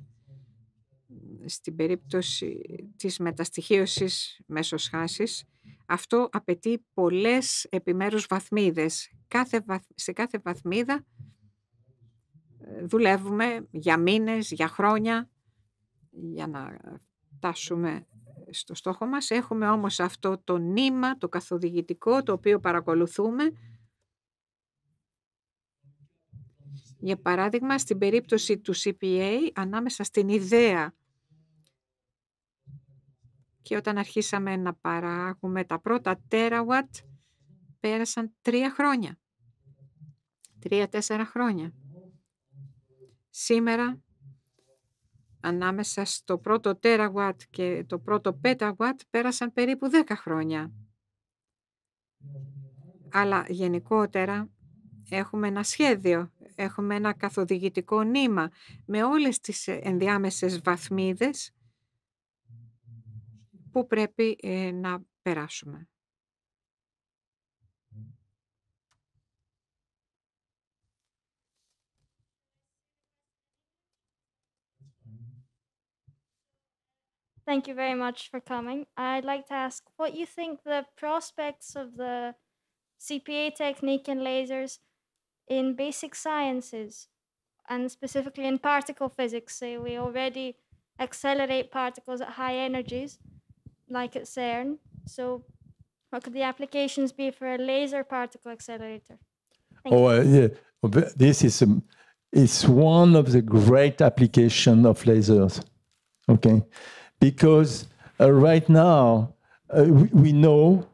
στην περίπτωση της μεταστοιχείωσης μέσως σχάσης, αυτό απαιτεί πολλές επιμέρους βαθμίδες. Κάθε, σε κάθε βαθμίδα ε, δουλεύουμε για μήνες, για χρόνια, για να φτάσουμε στο στόχο μας. Έχουμε όμως αυτό το νήμα, το καθοδηγητικό, το οποίο παρακολουθούμε. Για παράδειγμα, στην περίπτωση του CPA, ανάμεσα στην ιδέα και όταν αρχίσαμε να παράγουμε τα πρωτα τεραουατ τέrawat πέρασαν τρία χρόνια. Τρία-τέσσερα χρόνια. Σήμερα ανάμεσα στο πρώτο τεραουάτ και το πρώτο πέταουάτ, πέρασαν περίπου δέκα χρόνια. Αλλά γενικότερα έχουμε ένα σχέδιο, έχουμε ένα καθοδηγητικό νήμα με όλες τις ενδιάμεσες βαθμίδες Πού πρέπει να περάσουμε. Thank you very much for coming. I'd like to ask what you think the prospects of the CPA technique and lasers in basic sciences and specifically in particle physics. Say we already accelerate particles at high energies like at CERN. So, what could the applications be for a laser particle accelerator? Thank oh, uh, yeah. This is um, it's one of the great applications of lasers. Okay, because uh, right now uh, we, we, know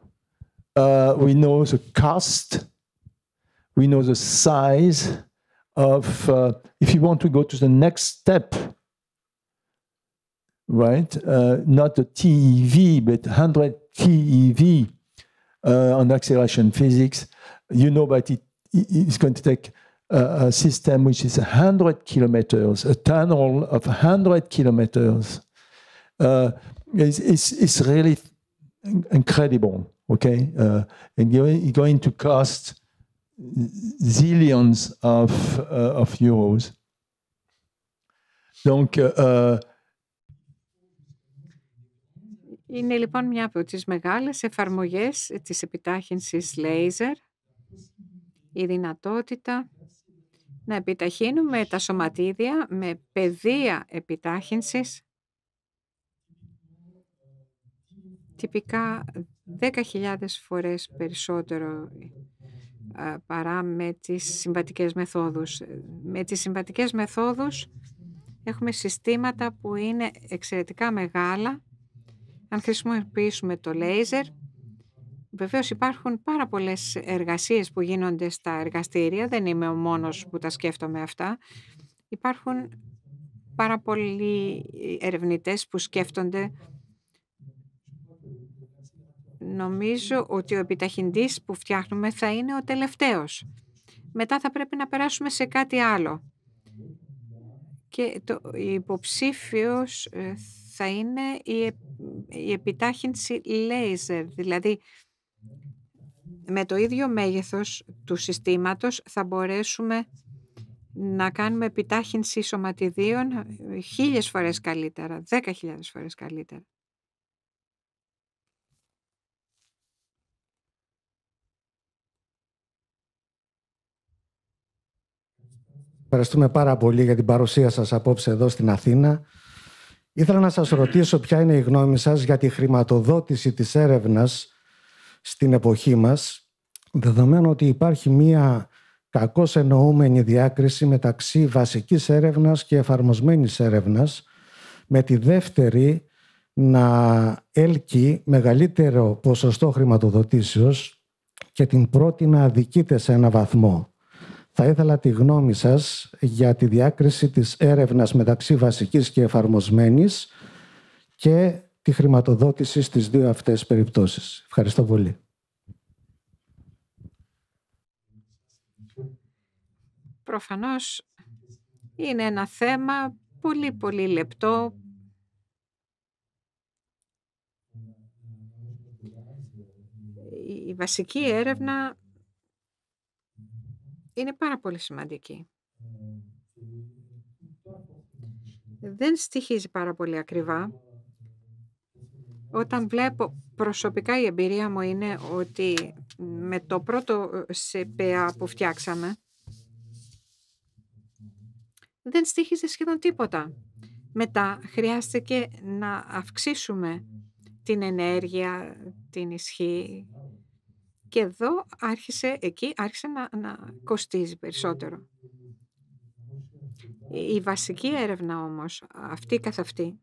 uh, we know the cost, we know the size of. Uh, if you want to go to the next step, right? Uh, not a TeV, but 100 TeV uh, on acceleration physics. You know that it, it's going to take a, a system which is 100 kilometers, a tunnel of 100 kilometers. Uh, it's, it's, it's, really incredible, okay? Uh, and you're going to cost zillions of, uh, of euros. Donc, uh, uh, Είναι λοιπόν μια από τις μεγάλες εφαρμογές της επιτάχυνσης λέιζερ, η δυνατότητα να επιταχύνουμε τα σωματίδια με πεδία επιτάχυνσης, τυπικά 10.000 φορές περισσότερο παρά με τις συμβατικές μεθόδους. Με τις συμβατικές μεθόδους έχουμε συστήματα που είναι εξαιρετικά μεγάλα αν χρησιμοποιήσουμε το λέιζερ, βεβαίως υπάρχουν πάρα πολλές εργασίες που γίνονται στα εργαστήρια, δεν είμαι ο μόνος που τα σκέφτομαι αυτά. Υπάρχουν πάρα πολλοί ερευνητές που σκέφτονται Νομίζω ότι ο επιταχυντής που φτιάχνουμε θα είναι ο τελευταίος. Μετά θα πρέπει να περάσουμε σε κάτι άλλο. Και το υποψήφιος ε, θα είναι η η επιτάχυνση λέιζερ, δηλαδή με το ίδιο μέγεθος του συστήματος θα μπορέσουμε να κάνουμε επιτάχυνση σωματιδίων ε, χίλιες φορές καλύτερα, δέκα χιλιάδες φορές καλύτερα. Ευχαριστούμε πάρα πολύ για την παρουσία σας απόψε εδώ στην Αθήνα. Ήθελα να σας ρωτήσω ποια είναι η γνώμη σας για τη χρηματοδότηση της έρευνας στην εποχή μας, δεδομένου ότι υπάρχει μία κακώς εννοούμενη διάκριση μεταξύ βασικής έρευνας και εφαρμοσμένης έρευνας, με τη δεύτερη να έλκει μεγαλύτερο ποσοστό χρηματοδοτήσεως και την πρώτη να αδικείται σε ένα βαθμό. Θα ήθελα τη γνώμη σας για τη διάκριση της έρευνας μεταξύ βασικής και εφαρμοσμένης και τη χρηματοδότησης στις δύο αυτές περιπτώσεις. Ευχαριστώ πολύ. Προφανώς είναι ένα θέμα πολύ πολύ λεπτό. Η βασική έρευνα είναι πάρα πολύ σημαντική. Ε, δεν στοιχίζει πάρα πολύ ακριβά. Όταν βλέπω προσωπικά η εμπειρία μου είναι ότι με το πρώτο ΣΠΑ ε, που φτιάξαμε δεν στοιχίζει σχεδόν τίποτα. Μετά χρειάστηκε να αυξήσουμε την ενέργεια, την ισχύ και εδώ άρχισε, εκεί άρχισε να, να κοστίζει περισσότερο. Η βασική έρευνα όμως, αυτή καθ' αυτή,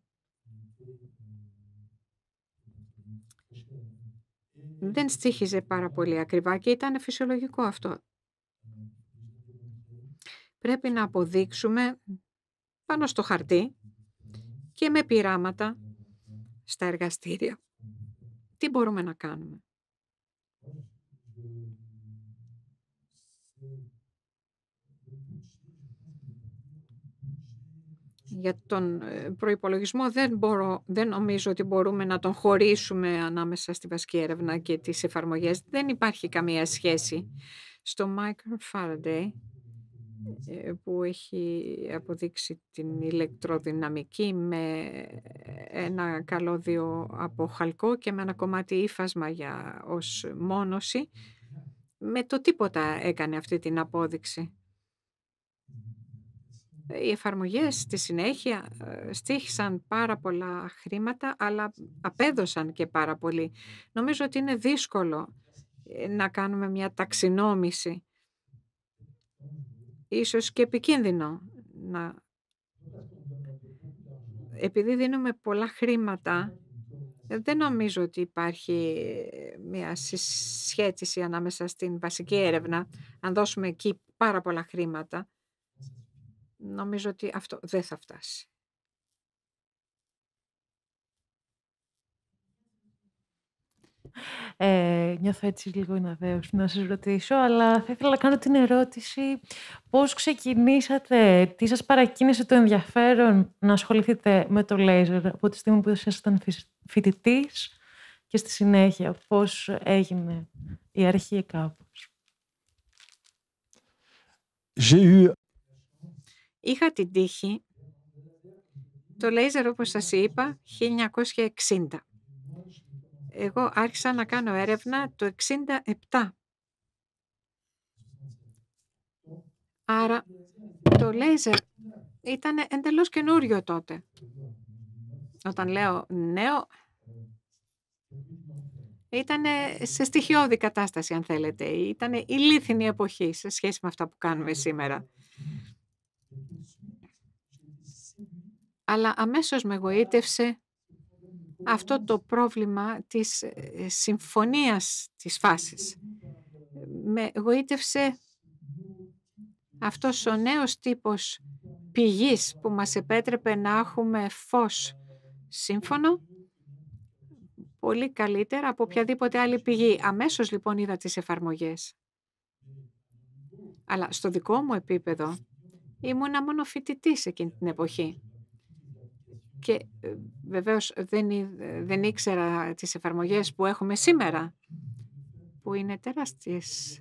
δεν στήχιζε πάρα πολύ ακριβά και ήταν φυσιολογικό αυτό. Πρέπει να αποδείξουμε πάνω στο χαρτί και με πειράματα στα εργαστήρια. Τι μπορούμε να κάνουμε. Για τον ε, προϋπολογισμό δεν, μπορώ, δεν νομίζω ότι μπορούμε να τον χωρίσουμε ανάμεσα στη βασική έρευνα και τις εφαρμογές. Δεν υπάρχει καμία σχέση. Στο Michael Faraday ε, που έχει αποδείξει την ηλεκτροδυναμική με ένα καλώδιο από χαλκό και με ένα κομμάτι ύφασμα για, ως μόνωση με το τίποτα έκανε αυτή την απόδειξη. Οι εφαρμογές στη συνέχεια ε, στήχησαν πάρα πολλά χρήματα, αλλά απέδωσαν και πάρα πολύ. Νομίζω ότι είναι δύσκολο ε, να κάνουμε μια ταξινόμηση. Ίσως και επικίνδυνο να... Επειδή δίνουμε πολλά χρήματα δεν νομίζω ότι υπάρχει ε, μια συσχέτιση ανάμεσα στην βασική έρευνα. Αν δώσουμε εκεί πάρα πολλά χρήματα, νομίζω ότι αυτό δεν θα φτάσει. Ε, νιώθω έτσι λίγο εναδέως να σας ρωτήσω, αλλά θα ήθελα να κάνω την ερώτηση πώς ξεκινήσατε, τι σας παρακίνησε το ενδιαφέρον να ασχοληθείτε με το λέιζερ από τη στιγμή που ήσασταν φοιτητής και στη συνέχεια πώς έγινε η αρχή κάπως. Είχα την τύχη το λέιζερ όπως σας είπα 1960 εγώ άρχισα να κάνω έρευνα το 67. Άρα το λέιζερ ήταν εντελώς καινούριο τότε. Όταν λέω νέο, ήταν σε στοιχειώδη κατάσταση, αν θέλετε. Ήταν η εποχή σε σχέση με αυτά που κάνουμε σήμερα. Αλλά αμέσως με γοήτευσε αυτό το πρόβλημα της ε, συμφωνίας της φάσης. Με γοήτευσε αυτός ο νέος τύπος πηγής που μας επέτρεπε να έχουμε φως σύμφωνο πολύ καλύτερα από οποιαδήποτε άλλη πηγή. Αμέσως λοιπόν είδα τις εφαρμογές. Αλλά στο δικό μου επίπεδο ήμουνα μόνο φοιτητής εκείνη την εποχή και ε, βεβαίως δεν, δεν ήξερα τις εφαρμογές που έχουμε σήμερα, που είναι τεράστιες.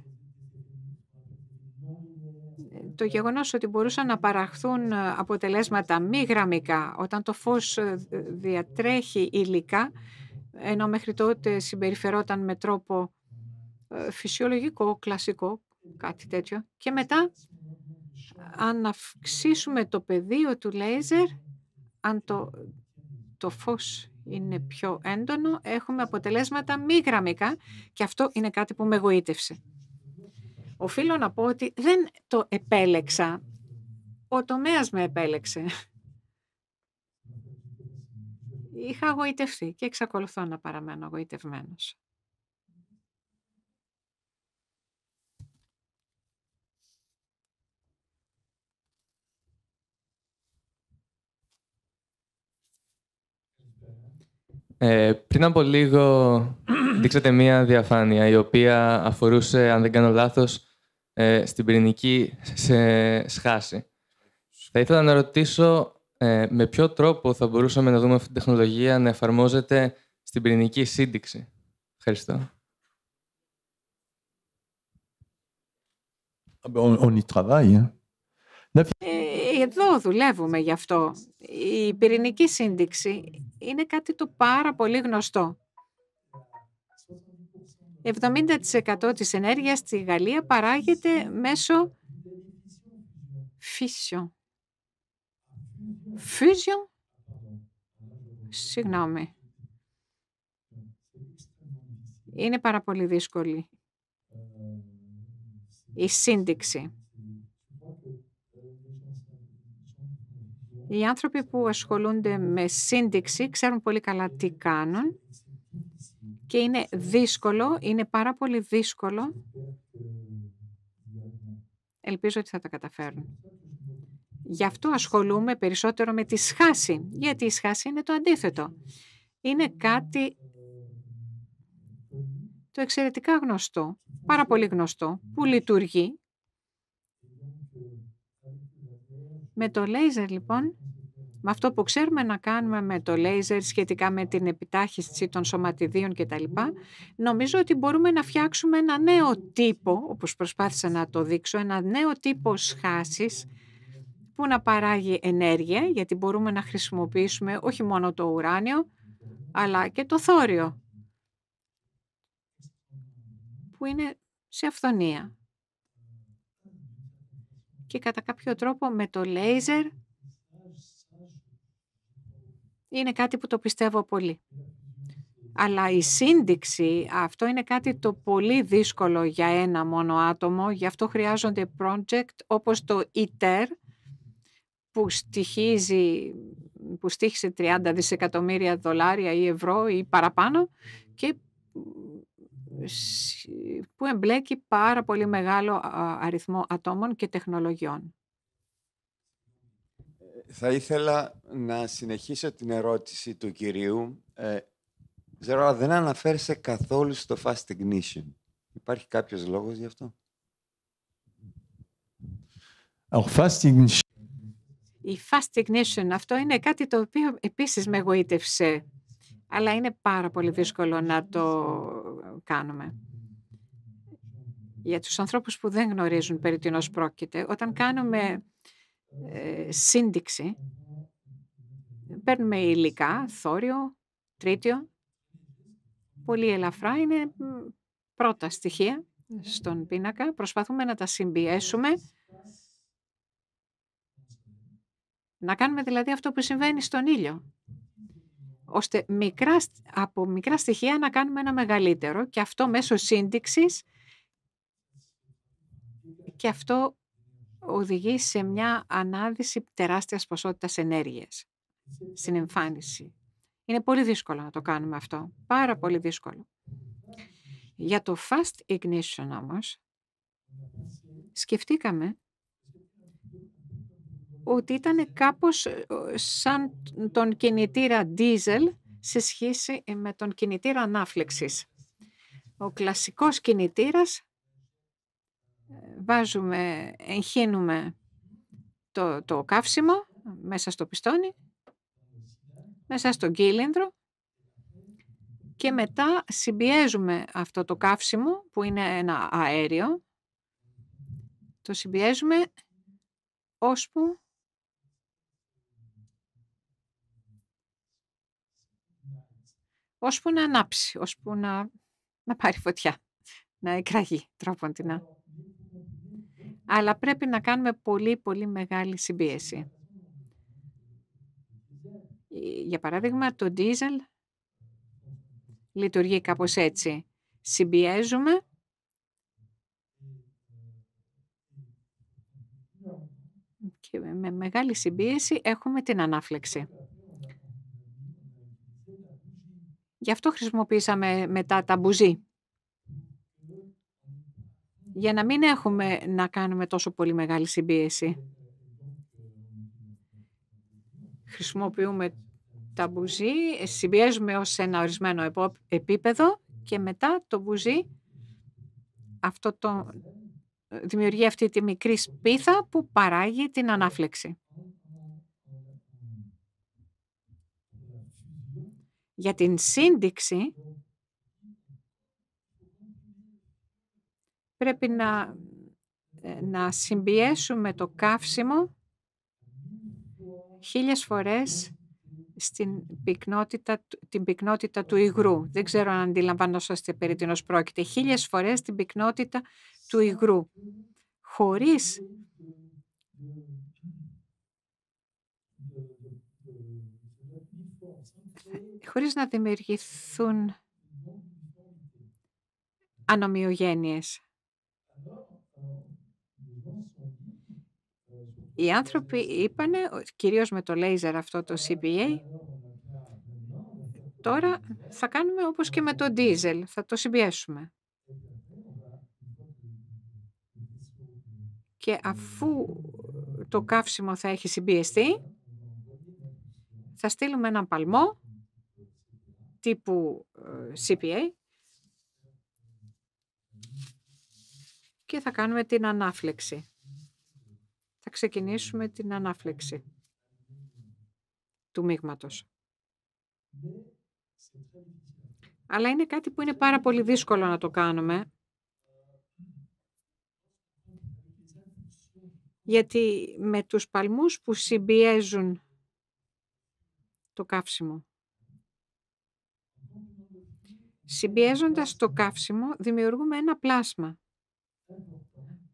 Ε, το γεγονός ότι μπορούσαν να παραχθούν ε, αποτελέσματα μη γραμμικά, όταν το φως διατρέχει υλικά, ενώ μέχρι τότε συμπεριφερόταν με τρόπο φυσιολογικό, κλασικό, κάτι τέτοιο. Και μετά, αν αυξήσουμε το πεδίο του λέιζερ, αν το, το φως είναι πιο έντονο, έχουμε αποτελέσματα μη γραμμικά και αυτό είναι κάτι που με εγωίτευσε. Οφείλω να πω ότι δεν το επέλεξα. Ο τομέας με επέλεξε. Είχα αγωιτευτεί και εξακολουθώ να παραμένω αγωιτευμένος. Ε, πριν από λίγο δείξατε μία διαφάνεια η οποία αφορούσε, αν δεν κάνω λάθος, ε, στην πυρηνική σε σχάση. Θα ήθελα να ρωτήσω ε, με ποιο τρόπο θα μπορούσαμε να δούμε αυτή την τεχνολογία να εφαρμόζεται στην πυρηνική σύνδεξη. Ευχαριστώ. Ah on, on εδώ δουλεύουμε γι' αυτό. Η πυρηνική σύνδεξη είναι κάτι το πάρα πολύ γνωστό. 70% της ενέργειας στη Γαλλία παράγεται μέσω φυσιο φυσιο Συγγνώμη. Είναι πάρα πολύ δύσκολη η σύνδεξη. Οι άνθρωποι που ασχολούνται με σύνδεξη ξέρουν πολύ καλά τι κάνουν και είναι δύσκολο, είναι πάρα πολύ δύσκολο. Ελπίζω ότι θα τα καταφέρουν. Γι' αυτό ασχολούμαι περισσότερο με τη σχάση, γιατί η σχάση είναι το αντίθετο. Είναι κάτι το εξαιρετικά γνωστό, πάρα πολύ γνωστό, που λειτουργεί Με το λέιζερ λοιπόν, με αυτό που ξέρουμε να κάνουμε με το λέιζερ σχετικά με την επιτάχυνση των σωματιδίων κτλ. Νομίζω ότι μπορούμε να φτιάξουμε ένα νέο τύπο, όπως προσπάθησα να το δείξω, ένα νέο τύπο σχάσης που να παράγει ενέργεια, γιατί μπορούμε να χρησιμοποιήσουμε όχι μόνο το ουράνιο, αλλά και το θόριο, που είναι σε αυθονία κατά κάποιο τρόπο με το λέιζερ είναι κάτι που το πιστεύω πολύ. Αλλά η σύνδεξη αυτό είναι κάτι το πολύ δύσκολο για ένα μόνο άτομο, γι' αυτό χρειάζονται project όπως το ITER που στοιχίζει που στήχησε 30 δισεκατομμύρια δολάρια ή ευρώ ή παραπάνω και που εμπλέκει πάρα πολύ μεγάλο αριθμό ατόμων και τεχνολογιών. Ε, θα ήθελα να συνεχίσω την ερώτηση του κυρίου. Ε, ξέρω, δεν αναφέρεσαι καθόλου στο fast ignition. Υπάρχει κάποιος λόγος γι' αυτό. fast ignition. Η fast ignition, αυτό είναι κάτι το οποίο επίσης με εγωίτευσε αλλά είναι πάρα πολύ δύσκολο να το ε, κάνουμε. Για τους ανθρώπους που δεν γνωρίζουν περί την πρόκειται, όταν κάνουμε ε, σύνδεξη, παίρνουμε υλικά, θόριο, τρίτιο, πολύ ελαφρά, είναι πρώτα στοιχεία ναι. στον πίνακα, προσπαθούμε να τα συμπιέσουμε, να κάνουμε δηλαδή αυτό που συμβαίνει στον ήλιο ώστε από μικρά στοιχεία να κάνουμε ένα μεγαλύτερο και αυτό μέσω σύνδεξης και αυτό οδηγεί σε μια ανάδυση τεράστιας ποσότητας ενέργειας στην εμφάνιση. Είναι πολύ δύσκολο να το κάνουμε αυτό, πάρα πολύ δύσκολο. Για το fast ignition όμως, σκεφτήκαμε ότι ήταν κάπως ε, σαν τον κινητήρα diesel σε σχέση ε, με τον κινητήρα ανάφλεξης. Ο κλασικός κινητήρας ε, βάζουμε, εγχύνουμε το, το καύσιμο μέσα στο πιστόνι, μέσα στον κύλινδρο και μετά συμπιέζουμε αυτό το καύσιμο που είναι ένα αέριο, το συμπιέζουμε ώσπου ώσπου να ανάψει, ώσπου να, να πάρει φωτιά, να εκραγεί την Αλλά πρέπει να κάνουμε πολύ πολύ μεγάλη συμπίεση. Ε, για παράδειγμα, το ντίζελ λειτουργεί κάπως έτσι. Συμπιέζουμε και με μεγάλη συμπίεση έχουμε την ανάφλεξη. Γι' αυτό χρησιμοποίησαμε μετά τα μπουζί. Για να μην έχουμε να κάνουμε τόσο πολύ μεγάλη συμπίεση. Χρησιμοποιούμε τα μπουζί, συμπιέζουμε ως ένα ορισμένο επίπεδο και μετά το μπουζί αυτό το, δημιουργεί αυτή τη μικρή σπίθα που παράγει την ανάφλεξη. για την σύνδεξη πρέπει να, ε, να συμπιέσουμε το καύσιμο χίλιες φορές στην πυκνότητα, την πυκνότητα του υγρού. Δεν ξέρω αν αντιλαμβανόσαστε περί τίνος πρόκειται. Χίλιες φορές την πυκνότητα του υγρού. Χωρίς χωρίς να δημιουργηθούν ανομοιογένειες. Οι άνθρωποι είπαν, κυρίως με το λέιζερ αυτό το CBA, τώρα θα κάνουμε όπως και με το ντίζελ, θα το συμπιέσουμε. Και αφού το καύσιμο θα έχει συμπιεστεί, θα στείλουμε έναν παλμό τύπου ε, CPA και θα κάνουμε την ανάφλεξη. Θα ξεκινήσουμε την ανάφλεξη του μείγματος. Αλλά είναι κάτι που είναι πάρα πολύ δύσκολο να το κάνουμε. Γιατί με τους παλμούς που συμπιέζουν το καύσιμο. Συμπιέζοντας το καύσιμο, δημιουργούμε ένα πλάσμα.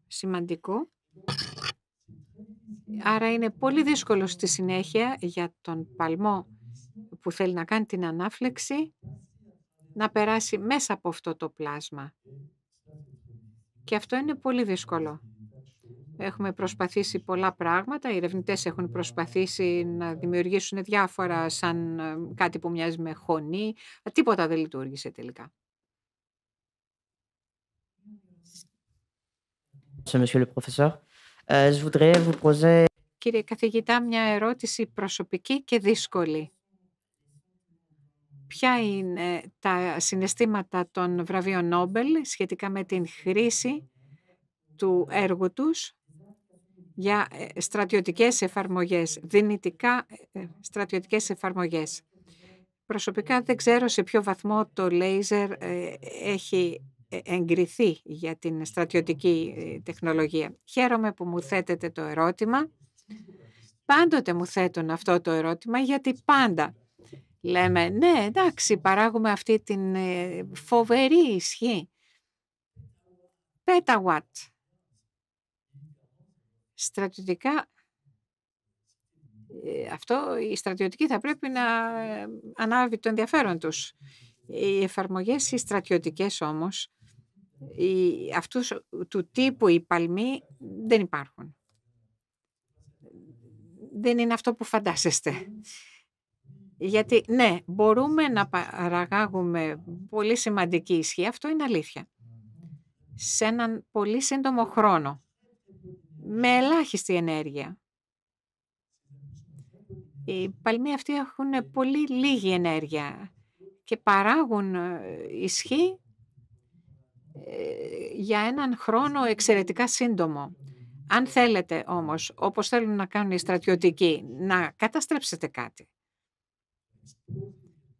Σημαντικό. Άρα είναι πολύ δύσκολο στη συνέχεια για τον παλμό που θέλει να κάνει την ανάφλεξη να περάσει μέσα από αυτό το πλάσμα. Και αυτό είναι πολύ δύσκολο. Έχουμε προσπαθήσει πολλά πράγματα. Οι ερευνητές έχουν προσπαθήσει να δημιουργήσουν διάφορα σαν ε, κάτι που μοιάζει με χωνή. Ε, τίποτα δεν λειτουργήσε τελικά. Ε, Κύριε καθηγητά, μια ερώτηση προσωπική και δύσκολη. Ποια είναι τα συναισθήματα των βραβείων Νόμπελ σχετικά με την χρήση του έργου τους για ε, στρατιωτικές εφαρμογές, δυνητικά ε, ε, στρατιωτικές εφαρμογές. Προσωπικά δεν ξέρω σε ποιο βαθμό το λέιζερ έχει εγκριθεί για την στρατιωτική τεχνολογία. Χαίρομαι που μου θέτετε το ερώτημα. Πάντοτε μου θέτουν αυτό το ερώτημα γιατί πάντα λέμε ναι εντάξει παράγουμε αυτή την φοβερή ισχύ. petawatt στρατιωτικά ε, αυτό η στρατιωτική θα πρέπει να ε, ανάβει το ενδιαφέρον τους. Οι εφαρμογές οι στρατιωτικές όμως, οι, αυτούς του τύπου οι παλμοί δεν υπάρχουν. Δεν είναι αυτό που φαντάσεστε. Γιατί ναι, μπορούμε να παραγάγουμε πολύ σημαντική ισχύ, αυτό είναι αλήθεια. Σε έναν πολύ σύντομο χρόνο με ελάχιστη ενέργεια. Οι παλμοί αυτοί έχουν πολύ λίγη ενέργεια και παράγουν ε, ισχύ ε, για έναν χρόνο εξαιρετικά σύντομο. Αν θέλετε όμως, όπως θέλουν να κάνουν οι στρατιωτικοί, να καταστρέψετε κάτι,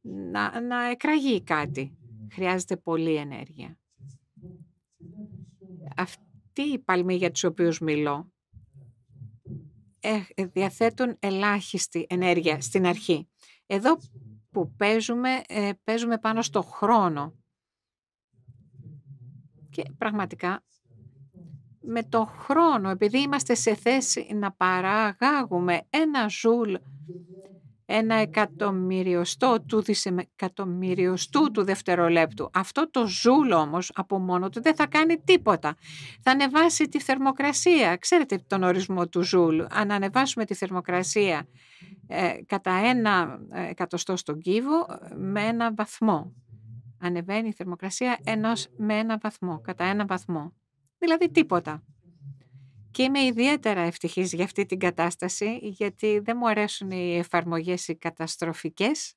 να, να εκραγεί κάτι, χρειάζεται πολύ ενέργεια. Αυτή τι οι παλμοί για τους οποίους μιλώ ε, διαθέτουν ελάχιστη ενέργεια στην αρχή. Εδώ που παίζουμε, ε, παίζουμε πάνω στο χρόνο. Και πραγματικά με το χρόνο, επειδή είμαστε σε θέση να παραγάγουμε ένα ζουλ ένα εκατομμυριοστό του δισεκατομμυριοστού του δευτερολέπτου. Αυτό το ζούλο όμως από μόνο του δεν θα κάνει τίποτα. Θα ανεβάσει τη θερμοκρασία. Ξέρετε τον ορισμό του ζουλ; Αν ανεβάσουμε τη θερμοκρασία ε, κατά ένα ε, εκατοστό στον κύβο με ένα βαθμό. Ανεβαίνει η θερμοκρασία ενός με ένα βαθμό, κατά ένα βαθμό. Δηλαδή τίποτα. Και είμαι ιδιαίτερα ευτυχής για αυτή την κατάσταση, γιατί δεν μου αρέσουν οι εφαρμογές οι καταστροφικές.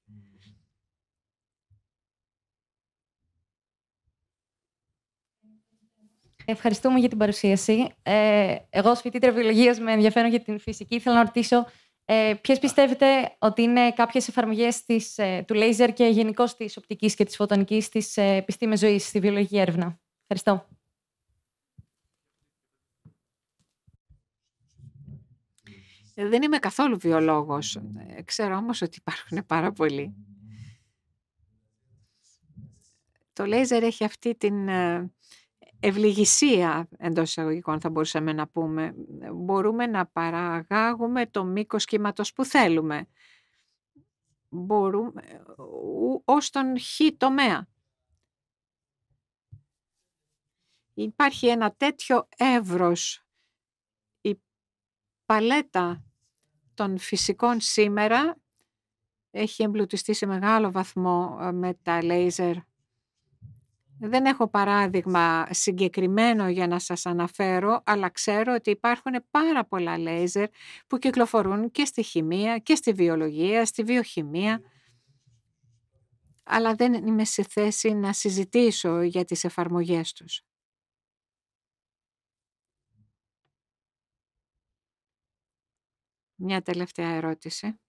Ευχαριστούμε για την παρουσίαση. Ε, εγώ, ως φοιτήτρια βιολογίας, με ενδιαφέρον για την φυσική. Θέλω να ρωτήσω ε, ποιες πιστεύετε ότι είναι κάποιες εφαρμογές της, ε, του λέιζερ και γενικώς της οπτικής και της φωτονικής στις ε, επιστήμες ζωής, στη βιολογική έρευνα. Ευχαριστώ. Δεν είμαι καθόλου βιολόγος. Ε, ξέρω όμως ότι υπάρχουν πάρα πολλοί. Το λέιζερ έχει αυτή την ε, ευληγησία εντός εισαγωγικών θα μπορούσαμε να πούμε. Μπορούμε να παραγάγουμε το μήκος κύματος που θέλουμε. Μπορούμε ως τον χ τομέα. Υπάρχει ένα τέτοιο εύρος. Η παλέτα των φυσικών σήμερα έχει εμπλουτιστεί σε μεγάλο βαθμό ε, με τα λέιζερ. Δεν έχω παράδειγμα συγκεκριμένο για να σας αναφέρω, αλλά ξέρω ότι υπάρχουν πάρα πολλά λέιζερ που κυκλοφορούν και στη χημεία και στη βιολογία, στη βιοχημεία. Αλλά δεν είμαι σε θέση να συζητήσω για τις εφαρμογές τους. Μια τελευταία ερώτηση.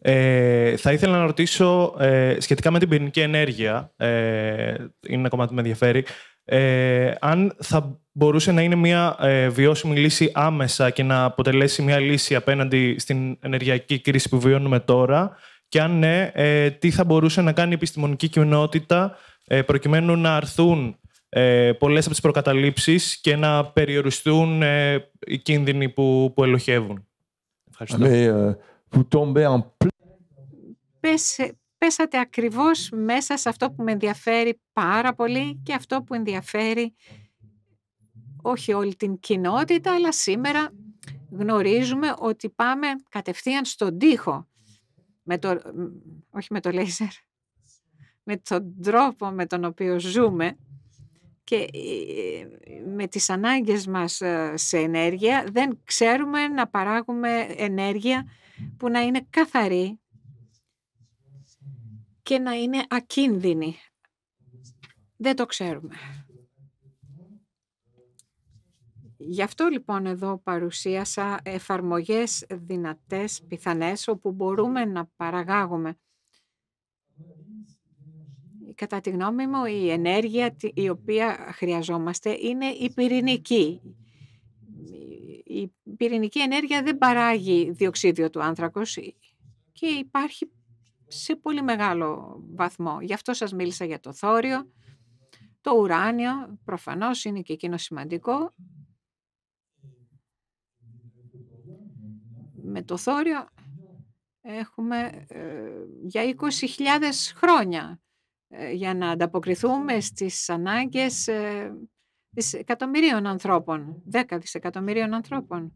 Ε, θα ήθελα να ρωτήσω ε, σχετικά με την πυρηνική ενέργεια. Ε, είναι ένα κομμάτι που με ενδιαφέρει. Ε, αν θα μπορούσε να είναι μια ε, βιώσιμη λύση άμεσα και να αποτελέσει μια λύση απέναντι στην ενεργειακή κρίση που βιώνουμε τώρα και αν ναι, ε, τι θα μπορούσε να κάνει η επιστημονική κοινότητα ε, προκειμένου να αρθούν ε, πολλές από τις προκαταλήψεις και να περιοριστούν ε, οι κίνδυνοι που, που ελοχεύουν. Ευχαριστώ. Ναι, Πες, πέσατε ακριβώς μέσα σε αυτό που με ενδιαφέρει πάρα πολύ και αυτό που ενδιαφέρει όχι όλη την κοινότητα, αλλά σήμερα γνωρίζουμε ότι πάμε κατευθείαν στον τοίχο με το, όχι με το λέιζερ, με τον τρόπο με τον οποίο ζούμε και ε, με τις ανάγκες μας ε, σε ενέργεια δεν ξέρουμε να παράγουμε ενέργεια που να είναι καθαρή και να είναι ακίνδυνη. Δεν το ξέρουμε. Γι' αυτό λοιπόν εδώ παρουσίασα εφαρμογές δυνατές, πιθανές, όπου μπορούμε να παραγάγουμε. Κατά τη γνώμη μου, η ενέργεια η οποία χρειαζόμαστε είναι η πυρηνική. Η πυρηνική ενέργεια δεν παράγει διοξίδιο του άνθρακος και υπάρχει σε πολύ μεγάλο βαθμό. Γι' αυτό σας μίλησα για το θόριο. Το ουράνιο προφανώς είναι και εκείνο σημαντικό, με το θόριο έχουμε ε, για 20.000 χρόνια ε, για να ανταποκριθούμε στις ανάγκες ε, εκατομμυρίων ανθρώπων, δέκα δισεκατομμυρίων ανθρώπων.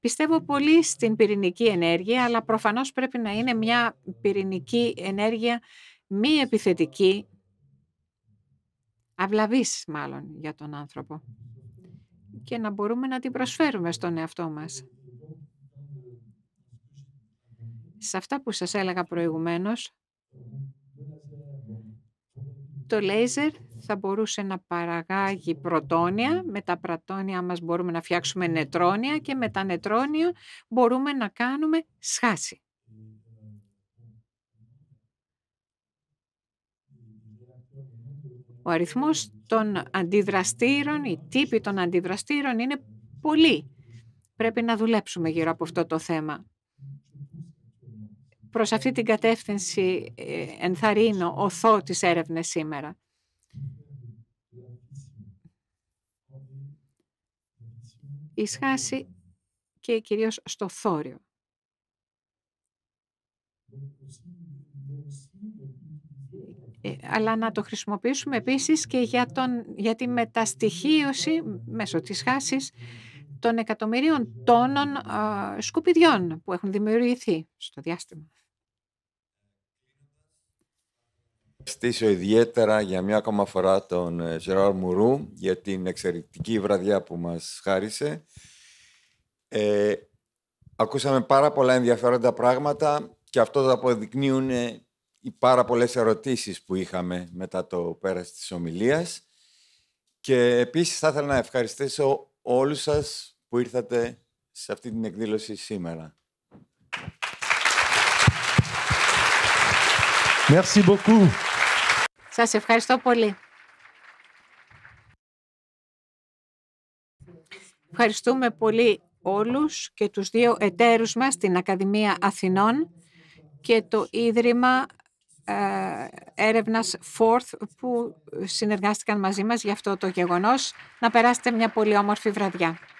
πιστεύω πολύ στην πυρηνική ενέργεια, αλλά προφανώς πρέπει να είναι μια πυρηνική ενέργεια μη επιθετική, αυλαβής μάλλον για τον άνθρωπο και να μπορούμε να την προσφέρουμε στον εαυτό μας σε αυτά που σας έλεγα προηγουμένως, το λέιζερ θα μπορούσε να παραγάγει πρωτόνια, με τα πρωτόνια μας μπορούμε να φτιάξουμε νετρόνια και με τα νετρόνια μπορούμε να κάνουμε σχάση. Ο αριθμός των αντιδραστήρων, οι τύποι των αντιδραστήρων είναι πολλοί. Πρέπει να δουλέψουμε γύρω από αυτό το θέμα. Προς αυτή την κατεύθυνση ε, ενθαρρύνω, οθώ τις έρευνες σήμερα. Η σχάση και κυρίως στο θόριο. Ε, αλλά να το χρησιμοποιήσουμε επίσης και για, τον, για τη μεταστοιχείωση μέσω της χάσης των εκατομμυρίων τόνων α, σκουπιδιών που έχουν δημιουργηθεί στο διάστημα. Ευχαριστήσω ιδιαίτερα για μια ακόμα φορά τον Ζεράρ Μουρού για την εξαιρετική βραδιά που μας χάρισε. Ε, ακούσαμε πάρα πολλά ενδιαφέροντα πράγματα και αυτό το αποδεικνύουν ε, οι πάρα πολλές ερωτήσεις που είχαμε μετά το πέρας της ομιλίας. Και επίσης θα ήθελα να ευχαριστήσω όλους σας που ήρθατε σε αυτή την εκδήλωση σήμερα. Merci beaucoup. Σας ευχαριστώ πολύ. Ευχαριστούμε πολύ όλους και τους δύο εταίρους μας, την Ακαδημία Αθηνών και το Ίδρυμα ε, έρευνας Forth που συνεργάστηκαν μαζί μας για αυτό το γεγονός. Να περάσετε μια πολύ όμορφη βραδιά.